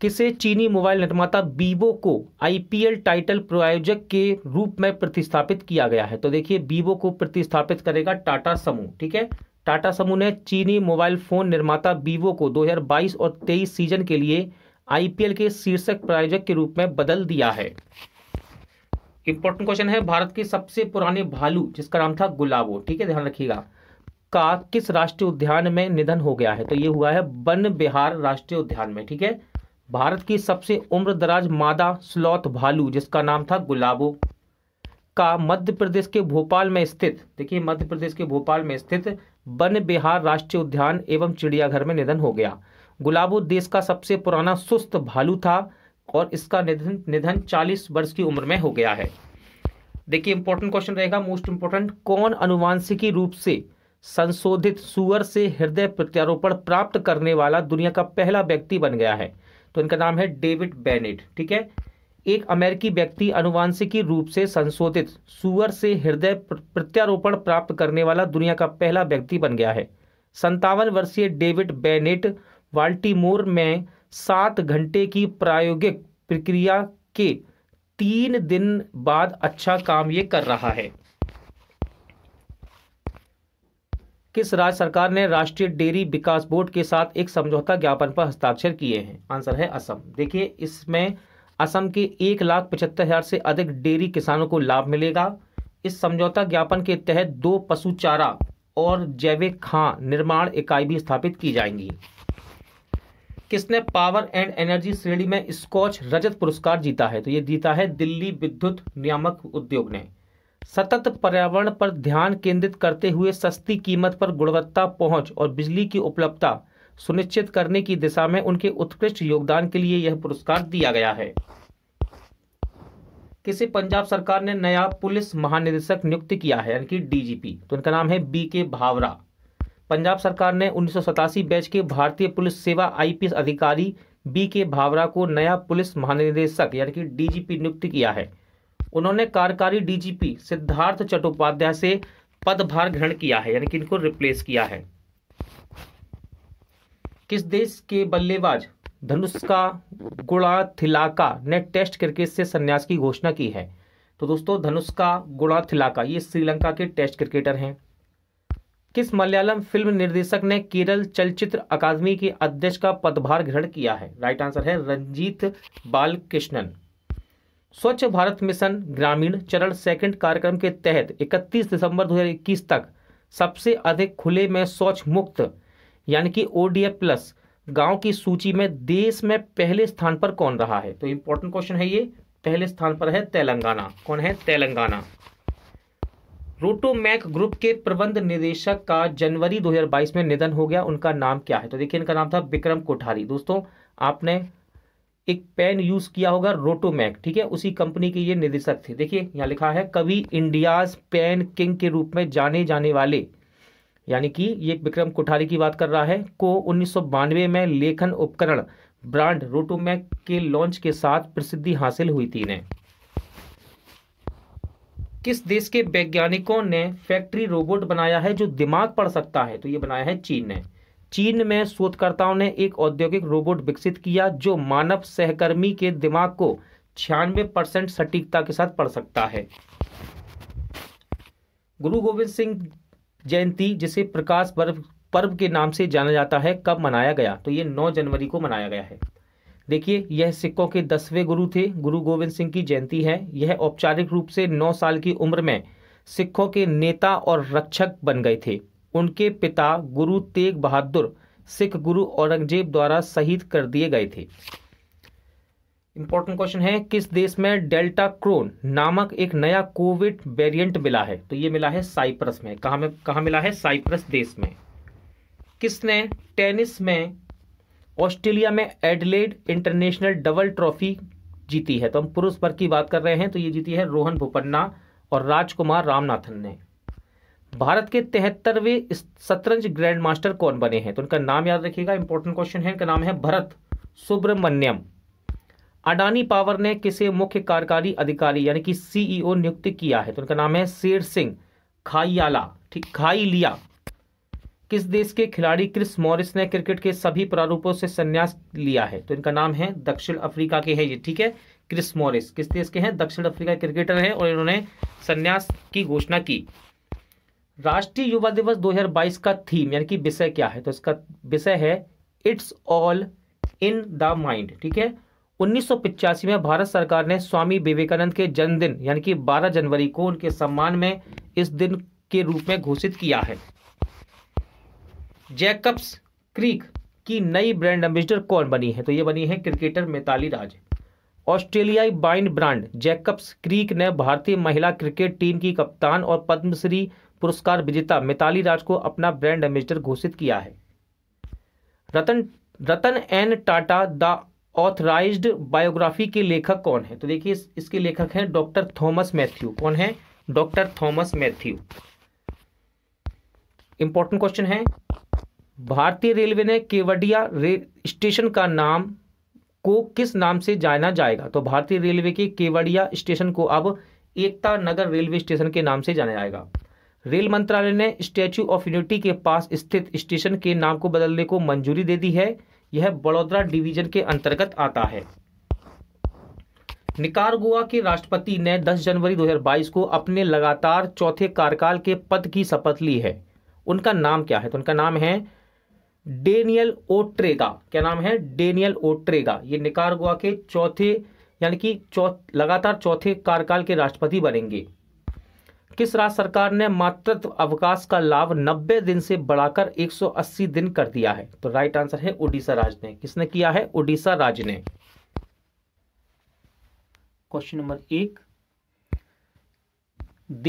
किसे चीनी मोबाइल निर्माता बीबो को आईपीएल टाइटल प्रायोजक के रूप में प्रतिस्थापित किया गया है तो देखिए बीवो को प्रतिस्थापित करेगा टाटा समूह ठीक है टाटा समूह ने चीनी मोबाइल फोन निर्माता बीवो को 2022 और 23 सीजन के लिए आईपीएल के शीर्षक प्रायोजक के रूप में बदल दिया है इंपॉर्टेंट क्वेश्चन है भारत के सबसे पुराने भालू जिसका नाम था गुलाबो ठीक है ध्यान रखिएगा का किस राष्ट्रीय उद्यान में निधन हो गया है तो ये हुआ है वन बिहार राष्ट्रीय उद्यान में ठीक है भारत की सबसे उम्र दराज मादा स्लॉथ भालू जिसका नाम था गुलाबो का मध्य प्रदेश के भोपाल में स्थित देखिए मध्य प्रदेश के भोपाल में स्थित वन बिहार राष्ट्रीय उद्यान एवं चिड़ियाघर में निधन हो गया गुलाबो देश का सबसे पुराना सुस्त भालू था और इसका निधन निधन 40 वर्ष की उम्र में हो गया है देखिए इंपॉर्टेंट क्वेश्चन रहेगा मोस्ट इंपॉर्टेंट कौन अनुवांशिकी रूप से संशोधित सुअर से हृदय प्रत्यारोपण प्राप्त करने वाला दुनिया का पहला व्यक्ति बन गया है तो इनका नाम है डेविड बेनेट ठीक है एक अमेरिकी व्यक्ति अनुवांशिकी रूप से संशोधित सुअर से हृदय प्रत्यारोपण प्राप्त करने वाला दुनिया का पहला व्यक्ति बन गया है संतावन वर्षीय डेविड बेनेट बाल्टीमोर में सात घंटे की प्रायोगिक प्रक्रिया के तीन दिन बाद अच्छा काम ये कर रहा है किस राज्य सरकार ने राष्ट्रीय डेयरी विकास बोर्ड के साथ एक समझौता ज्ञापन पर हस्ताक्षर किए हैं आंसर है असम देखिए इसमें असम के एक लाख पचहत्तर हजार से अधिक डेयरी किसानों को लाभ मिलेगा इस समझौता ज्ञापन के तहत दो पशु चारा और जैविक खां निर्माण इकाई भी स्थापित की जाएंगी किसने पावर एंड एनर्जी श्रेणी में स्कॉच रजत पुरस्कार जीता है तो ये जीता है दिल्ली विद्युत नियामक उद्योग ने सतत पर्यावरण पर ध्यान केंद्रित करते हुए सस्ती कीमत पर गुणवत्ता पहुंच और बिजली की उपलब्धता सुनिश्चित करने की दिशा में उनके उत्कृष्ट योगदान के लिए यह पुरस्कार दिया गया है किसे पंजाब सरकार ने नया पुलिस महानिदेशक नियुक्त किया है यानी कि डीजीपी तो उनका नाम है बी के भावरा पंजाब सरकार ने उन्नीस बैच के भारतीय पुलिस सेवा आईपीएस अधिकारी बी के भावरा को नया पुलिस महानिदेशक यानी कि डीजीपी नियुक्त किया है उन्होंने कार्यकारी डीजीपी सिद्धार्थ चट्टोपाध्याय से पदभार ग्रहण किया है यानी कि इनको रिप्लेस किया है किस देश के बल्लेबाज धनुष्का थिलाका ने टेस्ट क्रिकेट से संन्यास की घोषणा की है तो दोस्तों धनुष्का थिलाका ये श्रीलंका के टेस्ट क्रिकेटर हैं किस मलयालम फिल्म निर्देशक ने केरल चलचित्र अकादमी के अध्यक्ष का पदभार ग्रहण किया है राइट आंसर है रंजीत बालकृष्णन स्वच्छ भारत मिशन ग्रामीण चरण सेकंड कार्यक्रम के तहत 31 दिसंबर 2021 तक सबसे अधिक खुले में शौच मुक्त यानी कि ओडीएफ प्लस गांव की सूची में देश में पहले स्थान पर कौन रहा है तो इंपॉर्टेंट क्वेश्चन है ये पहले स्थान पर है तेलंगाना कौन है तेलंगाना रोटोमैक ग्रुप के प्रबंध निदेशक का जनवरी 2022 में निधन हो गया उनका नाम क्या है तो देखिए इनका नाम था विक्रम कोठारी दोस्तों आपने एक पेन यूज किया होगा रोटोमैक ठीक है उसी कंपनी के ये निदेशक थे देखिए यहाँ लिखा है कवि इंडियाज पेन किंग के रूप में जाने जाने वाले यानी कि ये विक्रम कोठारी की बात कर रहा है को उन्नीस में लेखन उपकरण ब्रांड रोटोमैक के लॉन्च के साथ प्रसिद्धि हासिल हुई थी इन्हें किस देश के वैज्ञानिकों ने फैक्ट्री रोबोट बनाया है जो दिमाग पढ़ सकता है तो ये बनाया है चीन ने चीन में शोधकर्ताओं ने एक औद्योगिक रोबोट विकसित किया जो मानव सहकर्मी के दिमाग को छियानवे परसेंट सटीकता के साथ पढ़ सकता है गुरु गोविंद सिंह जयंती जिसे प्रकाश पर्व पर्व के नाम से जाना जाता है कब मनाया गया तो ये 9 जनवरी को मनाया गया है देखिए यह सिखों के दसवें गुरु थे गुरु गोविंद सिंह की जयंती है यह औपचारिक रूप से नौ साल की उम्र में सिखों के नेता और रक्षक बन गए थे उनके पिता गुरु तेग बहादुर सिख गुरु औरंगजेब द्वारा शहीद कर दिए गए थे इंपॉर्टेंट क्वेश्चन है किस देश में डेल्टा क्रोन नामक एक नया कोविड वेरिएंट मिला है तो ये मिला है साइप्रस में कहा में मिला है साइप्रस देश में किसने टेनिस में ऑस्ट्रेलिया में एडलेड इंटरनेशनल डबल ट्रॉफी जीती है तो हम पुरुष वर्ग की बात कर रहे हैं तो ये जीती है रोहन बोपन्ना और राजकुमार रामनाथन ने भारत के तिहत्तरवे शतरंज ग्रैंड मास्टर कौन बने हैं तो उनका नाम याद रखिएगा इंपॉर्टेंट क्वेश्चन है इनका नाम है भरत सुब्रमण्यम अडानी पावर ने किसे मुख्य कार्यकारी अधिकारी यानी कि सीईओ e नियुक्त किया है तो उनका नाम है शेर सिंह खाइयाला ठीक खाई लिया किस देश के खिलाड़ी क्रिस मॉरिस ने क्रिकेट के सभी प्रारूपों से संन्यास लिया है तो इनका नाम है दक्षिण अफ्रीका के है ये ठीक है क्रिस मॉरिस किस देश के हैं दक्षिण अफ्रीका क्रिकेटर हैं और इन्होंने संन्यास की घोषणा की राष्ट्रीय युवा दिवस 2022 का थीम यानी कि विषय क्या है तो इसका विषय है it's all in the mind ठीक है उन्नीस में भारत सरकार ने स्वामी विवेकानंद के जन्मदिन यानी कि 12 जनवरी को उनके सम्मान में इस दिन के रूप में घोषित किया है जैकब्स क्रीक की नई ब्रांड एम्बेसडर कौन बनी है तो ये बनी है क्रिकेटर मिताली राज ऑस्ट्रेलियाई बाइंड ब्रांड जैकब्स क्रीक ने भारतीय महिला क्रिकेट टीम की कप्तान और पद्मश्री पुरस्कार विजेता मिताली राज को अपना ब्रांड एम्बेसडर घोषित किया है Ratan Ratan N Tata the authorise biography के लेखक कौन है तो देखिए इस, इसके लेखक हैं डॉक्टर थॉमस मैथ्यू कौन है doctor Thomas Mathew important question है भारतीय रेलवे ने केवडिया रेल स्टेशन का नाम को किस नाम से जाना जाएगा तो भारतीय रेलवे के केवड़िया स्टेशन को अब एकता नगर रेलवे स्टेशन के नाम से जाना जाएगा रेल मंत्रालय ने स्टैच्यू ऑफ यूनिटी के पास स्थित स्टेशन के नाम को बदलने को मंजूरी दे दी है यह बड़ोदरा डिवीजन के अंतर्गत आता है निकारगुआ के राष्ट्रपति ने 10 जनवरी 2022 को अपने लगातार चौथे कार्यकाल के पद की शपथ ली है उनका नाम क्या है तो उनका नाम है डेनियल ओट्रेगा क्या नाम है डेनियल ओट्रेगा ये निकारगुआ के चौथे यानी कि चौथ लगातार चौथे कार्यकाल के राष्ट्रपति बनेंगे किस राज्य सरकार ने मातृत्व अवकाश का लाभ 90 दिन से बढ़ाकर 180 दिन कर दिया है तो राइट आंसर है उड़ीसा राज्य ने किसने किया है उड़ीसा राज्य ने क्वेश्चन नंबर एक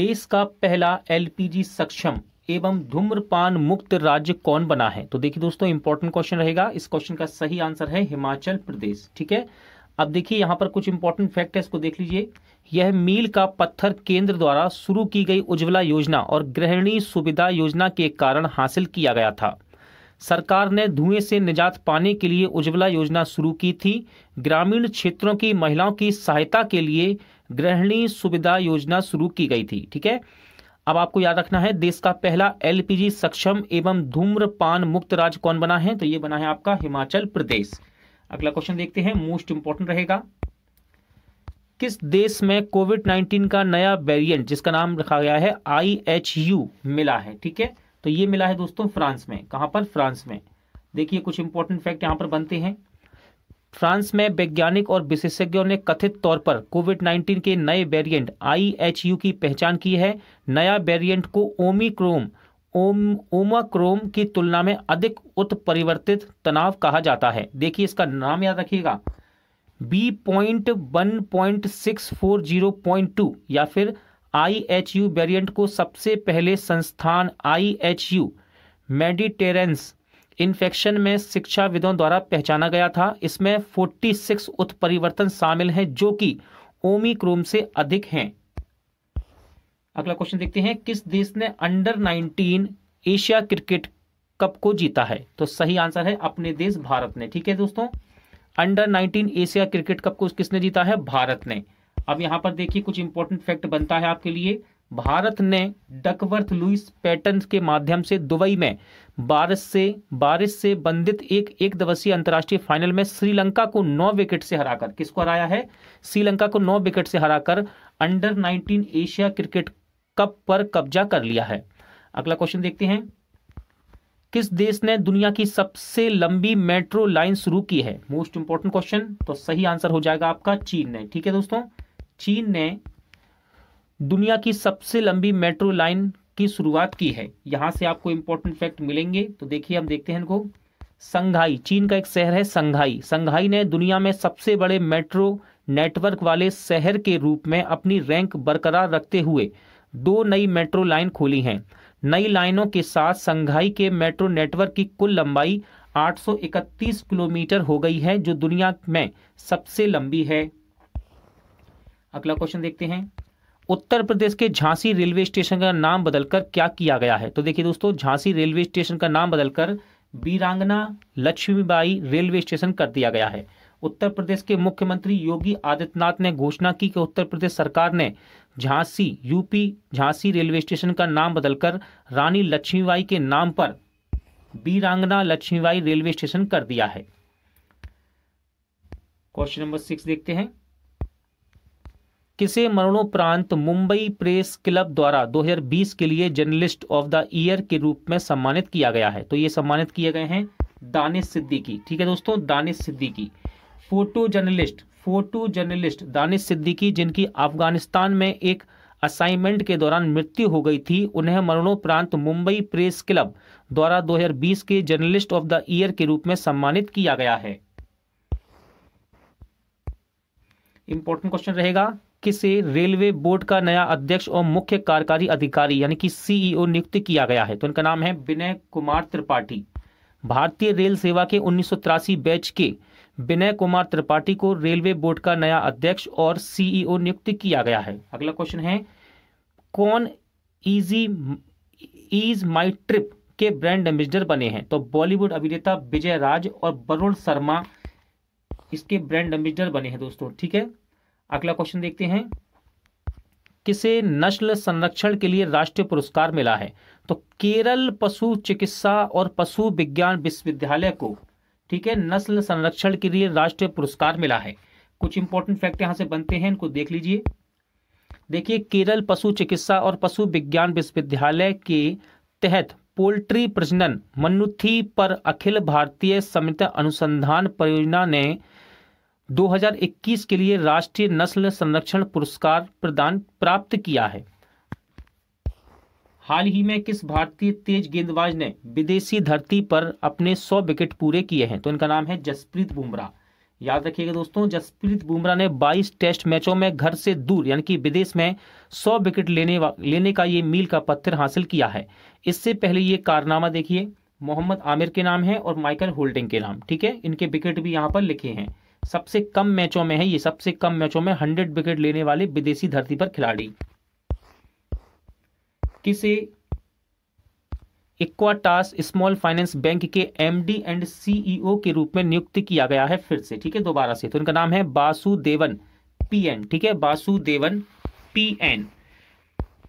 देश का पहला एलपीजी सक्षम एवं धूम्रपान मुक्त राज्य कौन बना है तो देखिए दोस्तों इंपॉर्टेंट क्वेश्चन रहेगा इस क्वेश्चन का सही आंसर है हिमाचल प्रदेश ठीक है अब देखिए यहाँ पर कुछ इंपॉर्टेंट फैक्ट है इसको देख लीजिए यह मील का पत्थर केंद्र द्वारा शुरू की गई उज्ज्वला योजना और गृहिणी सुविधा योजना के कारण हासिल किया गया था सरकार ने धुएं से निजात पाने के लिए उज्ज्वला योजना शुरू की थी ग्रामीण क्षेत्रों की महिलाओं की सहायता के लिए गृहिणी सुविधा योजना शुरू की गई थी ठीक है अब आपको याद रखना है देश का पहला एलपीजी सक्षम एवं धूम्रपान मुक्त राज्य कौन बना है तो ये बना है आपका हिमाचल प्रदेश अगला क्वेश्चन देखते हैं मोस्ट इंपॉर्टेंट रहेगा किस देश में कोविड नाइन्टीन का नया वेरिएंट जिसका नाम रखा गया है आई एच यू मिला है ठीक है तो ये मिला है दोस्तों फ्रांस में कहां पर फ्रांस में देखिए कुछ इंपॉर्टेंट फैक्ट यहां पर बनते हैं फ्रांस में वैज्ञानिक और विशेषज्ञों ने कथित तौर पर कोविड 19 के नए वेरिएंट आईएचयू की पहचान की है नया वेरिएंट को ओमिक्रोम ओम ओमाक्रोम की तुलना में अधिक उत्परिवर्तित तनाव कहा जाता है देखिए इसका नाम याद रखिएगा B point one point six four zero point two या फिर आई एच यू वेरियंट को सबसे पहले संस्थान I H U Mediterranean infection में शिक्षाविदों द्वारा पहचाना गया था इसमें 46 उत्परिवर्तन शामिल हैं जो कि ओमिक्रोम से अधिक हैं अगला क्वेश्चन देखते हैं किस देश ने अंडर 19 एशिया क्रिकेट कप को जीता है तो सही आंसर है अपने देश भारत ने ठीक है दोस्तों अंडर 19 एशिया क्रिकेट कप को किसने जीता है भारत ने अब यहां पर देखिए कुछ इंपॉर्टेंट फैक्ट बनता है आपके लिए भारत ने डकवर्थ लुइस पैटर्न के माध्यम से दुबई में बारिश से बारिश से बंधित एक एक दिवसीय अंतर्राष्ट्रीय फाइनल में श्रीलंका को नौ विकेट से हराकर किसको हराया है श्रीलंका को नौ विकेट से हराकर अंडर 19 एशिया क्रिकेट कप पर कब्जा कर लिया है अगला क्वेश्चन देखते हैं किस देश ने दुनिया की सबसे लंबी मेट्रो लाइन शुरू की है मोस्ट इंपॉर्टेंट क्वेश्चन तो सही आंसर हो जाएगा आपका चीन ने ठीक है दोस्तों चीन ने दुनिया की सबसे लंबी मेट्रो लाइन की शुरुआत की है यहाँ से आपको इम्पोर्टेंट फैक्ट मिलेंगे तो देखिए हम देखते हैं इनको संघाई चीन का एक शहर है संघाई संघाई ने दुनिया में सबसे बड़े मेट्रो नेटवर्क वाले शहर के रूप में अपनी रैंक बरकरार रखते हुए दो नई मेट्रो लाइन खोली हैं नई लाइनों के साथ संघाई के मेट्रो नेटवर्क की कुल लंबाई 831 किलोमीटर हो गई है जो दुनिया में सबसे लंबी है अगला क्वेश्चन देखते हैं उत्तर प्रदेश के झांसी रेलवे स्टेशन का नाम बदलकर क्या किया गया है तो देखिए दोस्तों झांसी रेलवे स्टेशन का नाम बदलकर बीरांगना लक्ष्मीबाई रेलवे स्टेशन कर दिया गया है उत्तर प्रदेश के मुख्यमंत्री योगी आदित्यनाथ ने घोषणा की कि उत्तर प्रदेश सरकार ने Jhansi UP Jhansi railway station का नाम बदलकर रानी लक्ष्मीबाई के नाम पर बीरांगना लक्ष्मीबाई रेलवे स्टेशन कर दिया है क्वेश्चन नंबर सिक्स देखते हैं किसे मरणोपरांत मुंबई प्रेस क्लब द्वारा 2020 के लिए जर्नलिस्ट ऑफ द ईयर के रूप में सम्मानित किया गया है तो ये सम्मानित किए गए हैं दानिश सिद्दीकी ठीक है दोस्तों Danish Siddiqui photo journalist photo journalist Danish Siddiqui जिनकी अफगानिस्तान में एक असाइनमेंट के दौरान मृत्यु हो गई थी उन्हें मरणोपरांत मुंबई प्रेस क्लब द्वारा 2020 के जर्नलिस्ट ऑफ द ईयर के रूप में सम्मानित किया गया है इंपॉर्टेंट क्वेश्चन रहेगा किसे रेलवे बोर्ड का नया अध्यक्ष और मुख्य कार्यकारी अधिकारी यानी कि सीईओ e नियुक्त किया गया है तो इनका नाम है विनय कुमार त्रिपाठी भारतीय रेल सेवा के उन्नीस बैच के विनय कुमार त्रिपाठी को रेलवे बोर्ड का नया अध्यक्ष और सीईओ e नियुक्त किया गया है अगला क्वेश्चन है कौन इजी इज माई ट्रिप के ब्रांड एम्बेसडर बने हैं तो बॉलीवुड अभिनेता विजय राज और वरुण शर्मा इसके ब्रांड एम्बेसडर बने हैं दोस्तों ठीक है अगला क्वेश्चन देखते हैं किसे नस्ल संरक्षण के लिए राष्ट्रीय पुरस्कार मिला है तो केरल पशु चिकित्सा और पशु विज्ञान विश्वविद्यालय को ठीक है नस्ल संरक्षण के लिए राष्ट्रीय पुरस्कार मिला है कुछ इंपॉर्टेंट फैक्ट यहां से बनते हैं इनको देख लीजिए देखिए केरल पशु चिकित्सा और पशु विज्ञान विश्वविद्यालय के तहत पोल्ट्री प्रजनन मनुथी पर अखिल भारतीय समिति अनुसंधान परियोजना ने 2021 के लिए राष्ट्रीय नस्ल संरक्षण पुरस्कार प्रदान प्राप्त किया है हाल ही में किस भारतीय तेज गेंदबाज ने विदेशी धरती पर अपने 100 विकेट पूरे किए हैं तो इनका नाम है जसप्रीत बुमराह याद रखिएगा दोस्तों जसप्रीत बुमराह ने 22 टेस्ट मैचों में घर से दूर यानी कि विदेश में 100 विकेट लेने लेने का ये मील का पत्थर हासिल किया है इससे पहले ये कारनामा देखिए मोहम्मद आमिर के नाम है और माइकल होल्डिंग के नाम ठीक है इनके विकेट भी यहाँ पर लिखे हैं सबसे कम मैचों में है ये सबसे कम मैचों में हंड्रेड विकेट लेने वाले विदेशी धरती पर खिलाड़ी किसे इक्वाटास स्मॉल फाइनेंस बैंक के एमडी एंड सीईओ के रूप में नियुक्त किया गया है फिर से ठीक है दोबारा से तो इनका नाम है बासुदेवन पीएन ठीक है बासुदेवन पीएन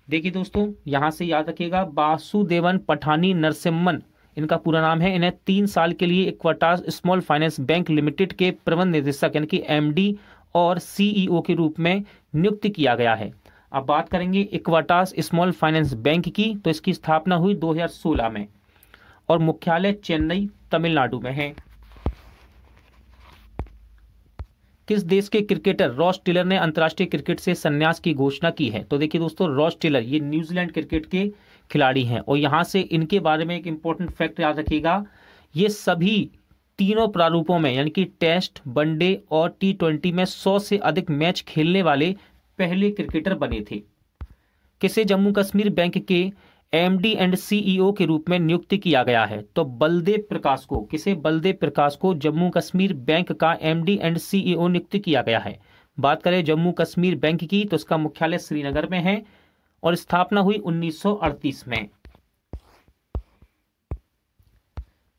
देखिए दोस्तों यहां से याद रखिएगा बासुदेवन पठानी नरसिम्हन इनका पूरा नाम है इन्हें तीन साल के लिए Equitas small finance bank limited के प्रबंध निदेशक यानी कि एमडी और सीईओ e के रूप में नियुक्त किया गया है अब बात करेंगे इक्वाटास स्मॉल फाइनेंस बैंक की तो इसकी स्थापना हुई 2016 में और मुख्यालय चेन्नई तमिलनाडु में है किस देश के क्रिकेटर रॉस टेलर ने अंतर्राष्ट्रीय क्रिकेट से संन्यास की घोषणा की है तो देखिए दोस्तों रॉस टेलर ये न्यूजीलैंड क्रिकेट के खिलाड़ी हैं और यहाँ से इनके बारे में एक इम्पोर्टेंट फैक्ट याद रखिएगा ये सभी तीनों प्रारूपों में यानी कि टेस्ट वनडे और टी ट्वेंटी में सौ से अधिक मैच खेलने वाले पहले क्रिकेटर बने थे किसे जम्मू कश्मीर बैंक के एमडी एंड सीईओ के रूप में नियुक्त किया गया है तो बलदेव प्रकाश को किसे बलदेव प्रकाश को जम्मू कश्मीर बैंक का एम एंड सीईओ नियुक्त किया गया है बात करें जम्मू कश्मीर बैंक की तो उसका मुख्यालय श्रीनगर में है और स्थापना हुई 1938 में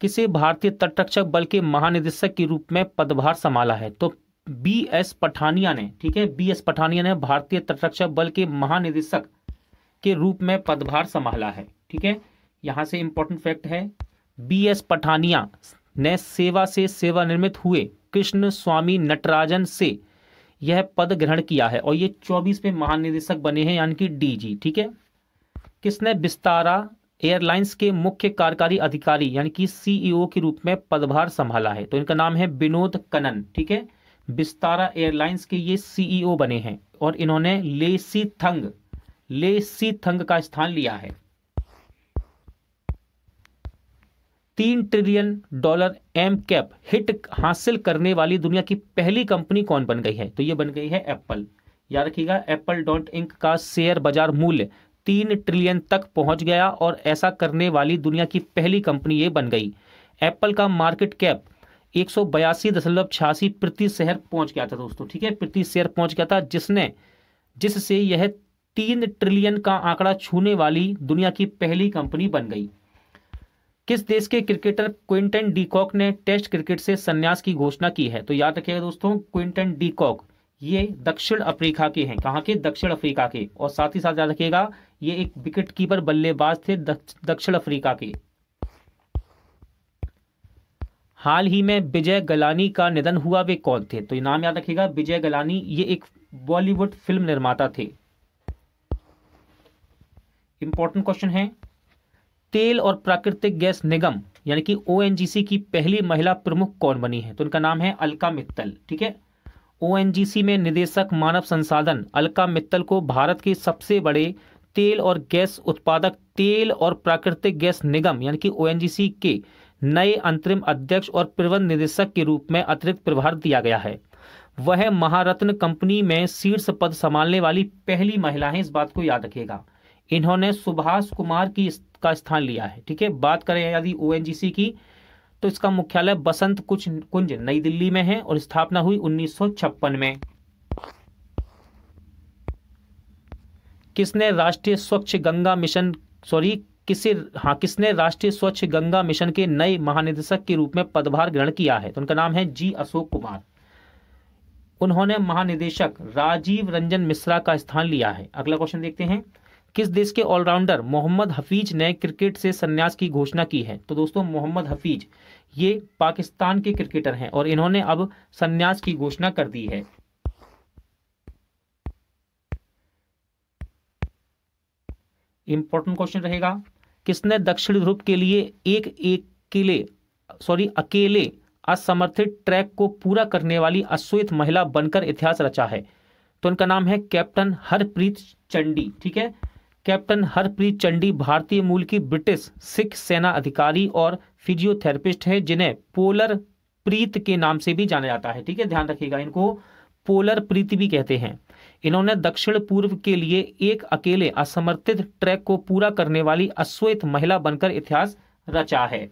किसे भारतीय तटरक्षक बल के महानिदेशक के रूप में पदभार संभाला है तो बी एस पठानिया ने ठीक है बी एस पठानिया ने भारतीय तटरक्षक बल के महानिदेशक के रूप में पदभार संभाला है ठीक है यहां से इंपॉर्टेंट फैक्ट है बी एस पठानिया ने सेवा से सेवानिर्मित हुए कृष्ण स्वामी नटराजन से यह पद ग्रहण किया है और ये चौबीसवें महानिदेशक बने हैं यानी कि डीजी ठीक है किसने बिस्तारा एयरलाइंस के मुख्य कार्यकारी अधिकारी यानी कि सीईओ e के रूप में पदभार संभाला है तो इनका नाम है विनोद कनन ठीक है बिस्तारा एयरलाइंस के ये सीईओ e बने हैं और इन्होंने लेसी थंग लेसी थंग का स्थान लिया है तीन trillion dollar M cap hit हासिल करने वाली दुनिया की पहली कंपनी कौन बन गई है तो ये बन गई है एप्पल याद रखिएगा एप्पल डॉट इंक का शेयर बाजार मूल्य तीन ट्रिलियन तक पहुंच गया और ऐसा करने वाली दुनिया की पहली कंपनी ये बन गई एप्पल का मार्केट कैप एक सौ बयासी दशमलव छियासी प्रति शेयर पहुंच गया था दोस्तों ठीक है प्रति शेयर पहुंच गया था जिसने जिससे यह तीन ट्रिलियन का आंकड़ा छूने वाली दुनिया की पहली कंपनी बन गई किस देश के क्रिकेटर क्विंटन डीकॉक ने टेस्ट क्रिकेट से संन्यास की घोषणा की है तो याद रखिएगा दोस्तों क्विंटन डीकॉक ये दक्षिण अफ्रीका के हैं कहाँ के दक्षिण अफ्रीका के और साथ ही साथ याद रखिएगा ये एक विकेट कीपर बल्लेबाज थे दक्षिण अफ्रीका के हाल ही में विजय गलानी का निधन हुआ वे कौन थे तो ये नाम याद रखिएगा विजय गलानी ये एक बॉलीवुड फिल्म निर्माता थे इंपॉर्टेंट क्वेश्चन है तेल और प्राकृतिक गैस निगम यानी कि ओ की पहली महिला प्रमुख कौन बनी है तो उनका नाम है अलका मित्तल ठीक है ओ में निदेशक मानव संसाधन अलका मित्तल को भारत के सबसे बड़े तेल और गैस उत्पादक तेल और प्राकृतिक गैस निगम यानी कि ओ के नए अंतरिम अध्यक्ष और प्रबंध निदेशक के रूप में अतिरिक्त प्रभार दिया गया है वह महारत्न कंपनी में शीर्ष पद संभालने वाली पहली महिला है इस बात को याद रखिएगा इन्होंने सुभाष कुमार की का स्थान लिया है ठीक है बात करें यदि ओ की तो इसका मुख्यालय बसंत कुछ कुंज नई दिल्ली में है और स्थापना हुई उन्नीस में किसने राष्ट्रीय स्वच्छ गंगा मिशन सॉरी किसी हाँ किसने राष्ट्रीय स्वच्छ गंगा मिशन के नए महानिदेशक के रूप में पदभार ग्रहण किया है तो उनका नाम है जी अशोक कुमार उन्होंने महानिदेशक राजीव रंजन मिश्रा का स्थान लिया है अगला क्वेश्चन देखते हैं किस देश के ऑलराउंडर मोहम्मद हफीज ने क्रिकेट से संन्यास की घोषणा की है तो दोस्तों मोहम्मद हफीज ये पाकिस्तान के क्रिकेटर हैं और इन्होंने अब संन्यास की घोषणा कर दी है इंपॉर्टेंट क्वेश्चन रहेगा किसने दक्षिण ध्रुव के लिए एक एक सॉरी अकेले असमर्थित ट्रैक को पूरा करने वाली अश्वेत महिला बनकर इतिहास रचा है तो उनका नाम है कैप्टन हरप्रीत चंडी ठीक है कैप्टन हरप्रीत चंडी भारतीय मूल की ब्रिटिश सिख सेना अधिकारी और फिजियोथेरेपिस्ट हैं जिन्हें पोलर प्रीत के नाम से भी जाना जाता है ठीक है ध्यान रखिएगा इनको पोलर प्रीति भी कहते हैं इन्होंने दक्षिण पूर्व के लिए एक अकेले असमर्थित ट्रैक को पूरा करने वाली अश्वेत महिला बनकर इतिहास रचा है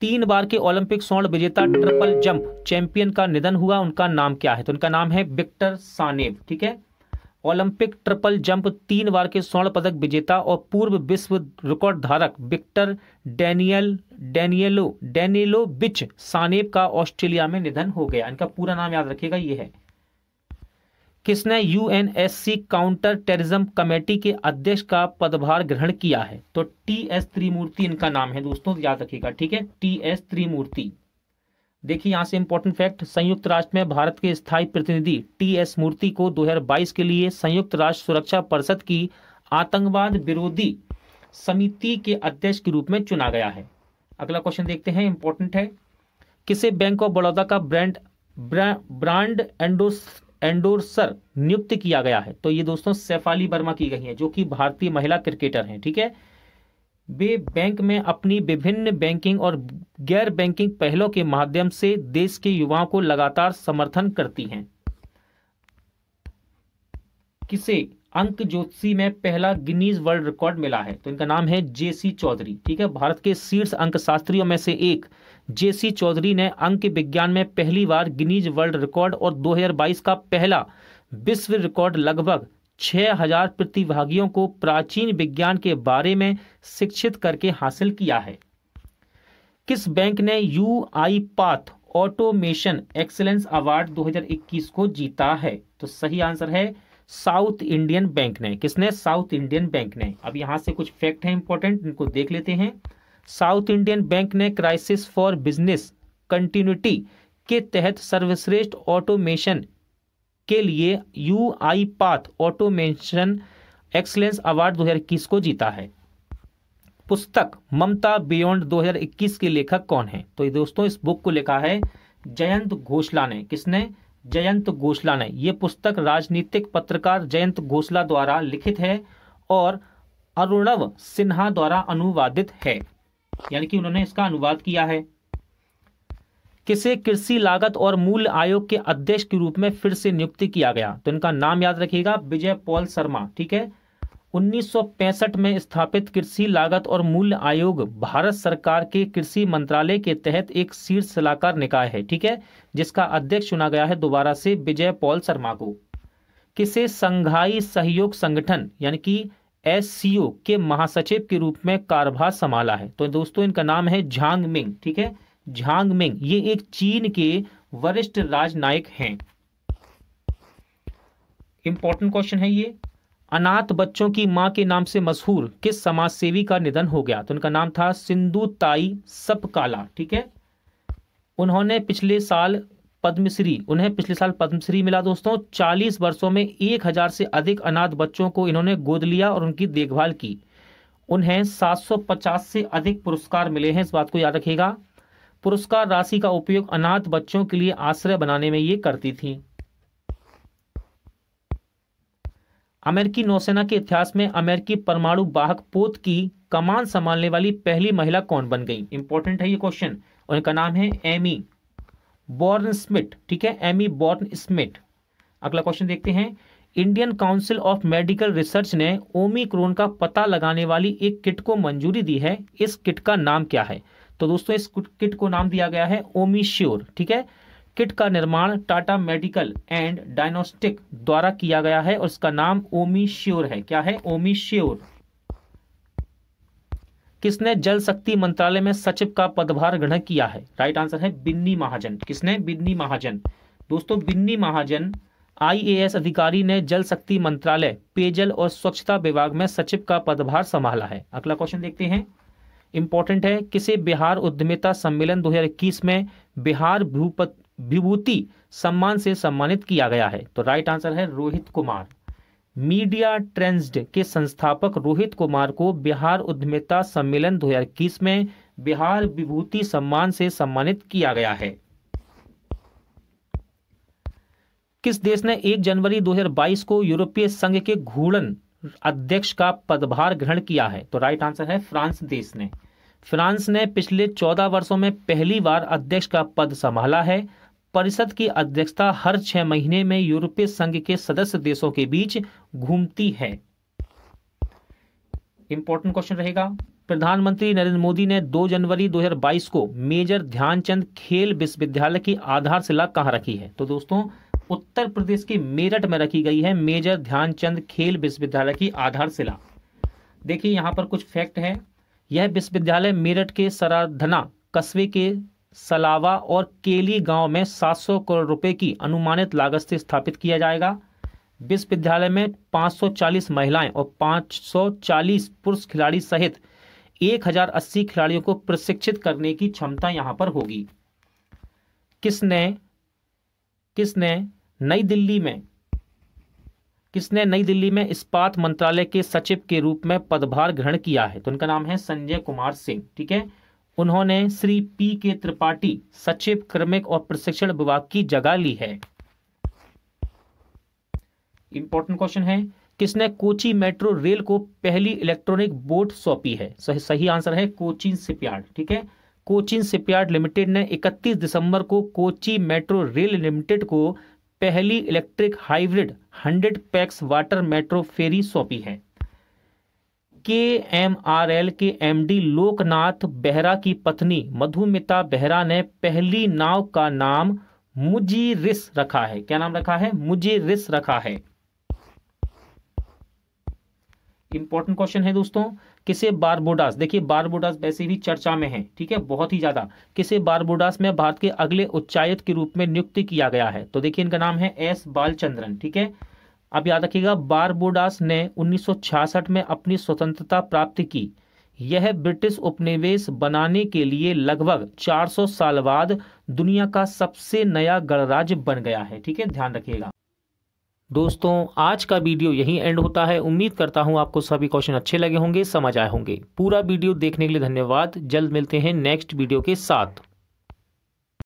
तीन बार के ओलंपिक स्वर्ण विजेता ट्रिपल जंप चैंपियन का निधन हुआ उनका नाम क्या है तो उनका नाम है विक्टर सानेब ठीक है ओलंपिक ट्रिपल जंप तीन बार के स्वर्ण पदक विजेता और पूर्व विश्व रिकॉर्ड धारक विक्टर डेनियल डेनियलो डेनियलो बिच सानेब का ऑस्ट्रेलिया में निधन हो गया इनका पूरा नाम याद रखिएगा ये है किसने यूएनएससी काउंटर टेररिज्म कमेटी के अध्यक्ष का पदभार ग्रहण किया है तो टी एस त्रिमूर्ति इनका नाम है दोस्तों याद रखिएगा ठीक है टी एस त्रिमूर्ति देखिए यहाँ से इम्पोर्टेंट फैक्ट संयुक्त राष्ट्र में भारत के स्थायी प्रतिनिधि टी एस मूर्ति को 2022 के लिए संयुक्त राष्ट्र सुरक्षा परिषद की आतंकवाद विरोधी समिति के अध्यक्ष के रूप में चुना गया है अगला क्वेश्चन देखते हैं इंपॉर्टेंट है किसे बैंक ऑफ बड़ौदा का ब्रांड ब्रांड एंडोस एंडोर्सर नियुक्त किया गया है तो ये दोस्तों सैफाली वर्मा की गई है जो कि भारतीय महिला क्रिकेटर हैं ठीक है थीके? वे बैंक में अपनी विभिन्न बैंकिंग और गैर बैंकिंग पहलों के माध्यम से देश के युवाओं को लगातार समर्थन करती हैं किसे अंक ज्योतिषी में पहला गिनीज वर्ल्ड रिकॉर्ड मिला है तो इनका नाम है जेसी चौधरी ठीक है भारत के शीर्ष अंक शास्त्रियों में से एक जेसी चौधरी ने अंक विज्ञान में पहली बार गिनीज वर्ल्ड रिकॉर्ड और 2022 का पहला विश्व रिकॉर्ड लगभग छः हजार प्रतिभागियों को प्राचीन विज्ञान के बारे में शिक्षित करके हासिल किया है किस बैंक ने U I path automation excellence award 2021 को जीता है तो सही आंसर है साउथ इंडियन बैंक ने किसने साउथ इंडियन बैंक ने अब यहां से कुछ फैक्ट है इंपॉर्टेंट इनको देख लेते हैं साउथ इंडियन बैंक ने क्राइसिस फॉर बिजनेस कंटिन्यूटी के तहत सर्वश्रेष्ठ ऑटोमेशन के लिए U I path automation excellence award 2021 को जीता है पुस्तक ममता बियॉन्ड 2021 के लेखक कौन है तो ये दोस्तों इस बुक को लिखा है जयंत घोषला ने किसने जयंत घोषला ने यह पुस्तक राजनीतिक पत्रकार जयंत घोषला द्वारा लिखित है और अरुणव सिन्हा द्वारा अनुवादित है यानी कि उन्होंने इसका अनुवाद किया है किसे कृषि लागत और मूल्य आयोग के अध्यक्ष के रूप में फिर से नियुक्त किया गया तो इनका नाम याद रखिएगा विजय पॉल शर्मा ठीक है 1965 में स्थापित कृषि लागत और मूल्य आयोग भारत सरकार के कृषि मंत्रालय के तहत एक शीर्ष सलाहकार निकाय है ठीक है जिसका अध्यक्ष चुना गया है दोबारा से विजय पॉल शर्मा को किसे संघाई सहयोग संगठन यानी कि एस के महासचिव के रूप में कारभार संभाला है तो दोस्तों इनका नाम है झांग मिंग ठीक है झांगमेंग ये एक चीन के वरिष्ठ राजनायक हैं इंपॉर्टेंट क्वेश्चन है ये अनाथ बच्चों की मां के नाम से मशहूर किस समाज सेवी का निधन हो गया तो उनका नाम था सिंधु ताई सपकाला ठीक है उन्होंने पिछले साल पद्मश्री उन्हें पिछले साल पद्मश्री मिला दोस्तों 40 वर्षों में 1000 से अधिक अनाथ बच्चों को इन्होंने गोद लिया और उनकी देखभाल की उन्हें 750 से अधिक पुरस्कार मिले हैं इस बात को याद रखिएगा पुरस्कार राशि का उपयोग अनाथ बच्चों के लिए आश्रय बनाने में ये करती थी अमेरिकी नौसेना के इतिहास में अमेरिकी परमाणु वाहक पोत की कमान संभालने वाली पहली महिला कौन बन गई इंपॉर्टेंट है ये क्वेश्चन उनका नाम है एमी बॉर्न स्मिट ठीक है एमी बॉर्न स्मिट अगला क्वेश्चन देखते हैं Indian council of medical research ने ओमिक्रोन का पता लगाने वाली एक किट को मंजूरी दी है इस किट का नाम क्या है तो दोस्तों इस किट को नाम दिया गया है ओमिश्योर ठीक है किट का निर्माण टाटा मेडिकल एंड डायनोस्टिक द्वारा किया गया है और इसका नाम ओमिश्योर है क्या है ओमिश्योर किसने जल शक्ति मंत्रालय में सचिव का पदभार ग्रहण किया है राइट आंसर है बिन्नी महाजन किसने बिन्नी महाजन दोस्तों बिन्नी महाजन आईएएस अधिकारी ने जल शक्ति मंत्रालय पेयजल और स्वच्छता विभाग में सचिव का पदभार संभाला है अगला क्वेश्चन देखते हैं इम्पोर्टेंट है किसे बिहार उद्यमिता सम्मेलन 2021 में बिहार विभूति सम्मान से सम्मानित किया गया है तो राइट आंसर है रोहित कुमार मीडिया ट्रेंड के संस्थापक रोहित कुमार को बिहार उद्यमिता सम्मेलन 2021 में बिहार विभूति सम्मान से सम्मानित किया गया है किस देश ने 1 जनवरी 2022 को यूरोपीय संघ के घूर्णन अध्यक्ष का पदभार ग्रहण किया है तो राइट आंसर है फ्रांस देश ने फ्रांस ने पिछले चौदह वर्षों में पहली बार अध्यक्ष का पद संभाला है परिषद की अध्यक्षता हर छह महीने में यूरोपीय संघ के सदस्य देशों के बीच घूमती है इंपॉर्टेंट क्वेश्चन रहेगा प्रधानमंत्री नरेंद्र मोदी ने 2 जनवरी 2022 को मेजर ध्यानचंद खेल विश्वविद्यालय की आधारशिला कहां रखी है तो दोस्तों उत्तर प्रदेश के मेरठ में रखी गई है मेजर ध्यानचंद खेल विश्वविद्यालय की आधारशिला देखिए यहाँ पर कुछ फैक्ट है यह विश्वविद्यालय मेरठ के सराधना कस्बे के सलावा और केली गांव में 700 करोड़ रुपए की अनुमानित लागत से स्थापित किया जाएगा विश्वविद्यालय में 540 महिलाएं और 540 पुरुष खिलाड़ी सहित 1080 खिलाड़ियों को प्रशिक्षित करने की क्षमता यहां पर होगी किसने किसने नई दिल्ली में किसने नई दिल्ली में इस्पात मंत्रालय के सचिव के रूप में पदभार ग्रहण किया है तो उनका नाम है संजय कुमार सिंह ठीक है उन्होंने श्री पी के त्रिपाठी सचिव क्रमिक और प्रशिक्षण विभाग की जगह ली है इंपॉर्टेंट क्वेश्चन है किसने कोची मेट्रो रेल को पहली इलेक्ट्रॉनिक बोट सौंपी है सही सही आंसर है कोचिन सिपयार्ड ठीक है कोचिन सिपयार्ड लिमिटेड ने 31 दिसंबर को कोची मेट्रो रेल लिमिटेड को पहली electric hybrid 100 pax water metro ferry सौंपी है के एम आर एल के एम डी लोकनाथ बेहरा की पत्नी मधुमिता बेहरा ने पहली नाव का नाम मुजी रिस रखा है क्या नाम रखा है मुजी रिस रखा है इंपॉर्टेंट क्वेश्चन है दोस्तों किसे बारबोडास देखिए बारबोडास वैसे भी चर्चा में है ठीक है बहुत ही ज़्यादा किसे बारबोडास में भारत के अगले उच्चायुक्त के रूप में नियुक्त किया गया है तो देखिए इनका नाम है एस बालचंद्रन ठीक है अब याद रखिएगा बारबोडास ने 1966 में अपनी स्वतंत्रता प्राप्त की यह ब्रिटिश उपनिवेश बनाने के लिए लगभग 400 साल बाद दुनिया का सबसे नया गणराज्य बन गया है ठीक है ध्यान रखिएगा दोस्तों आज का वीडियो यही एंड होता है उम्मीद करता हूं आपको सभी क्वेश्चन अच्छे लगे होंगे समझ आए होंगे पूरा वीडियो देखने के लिए धन्यवाद जल्द मिलते हैं नेक्स्ट वीडियो के साथ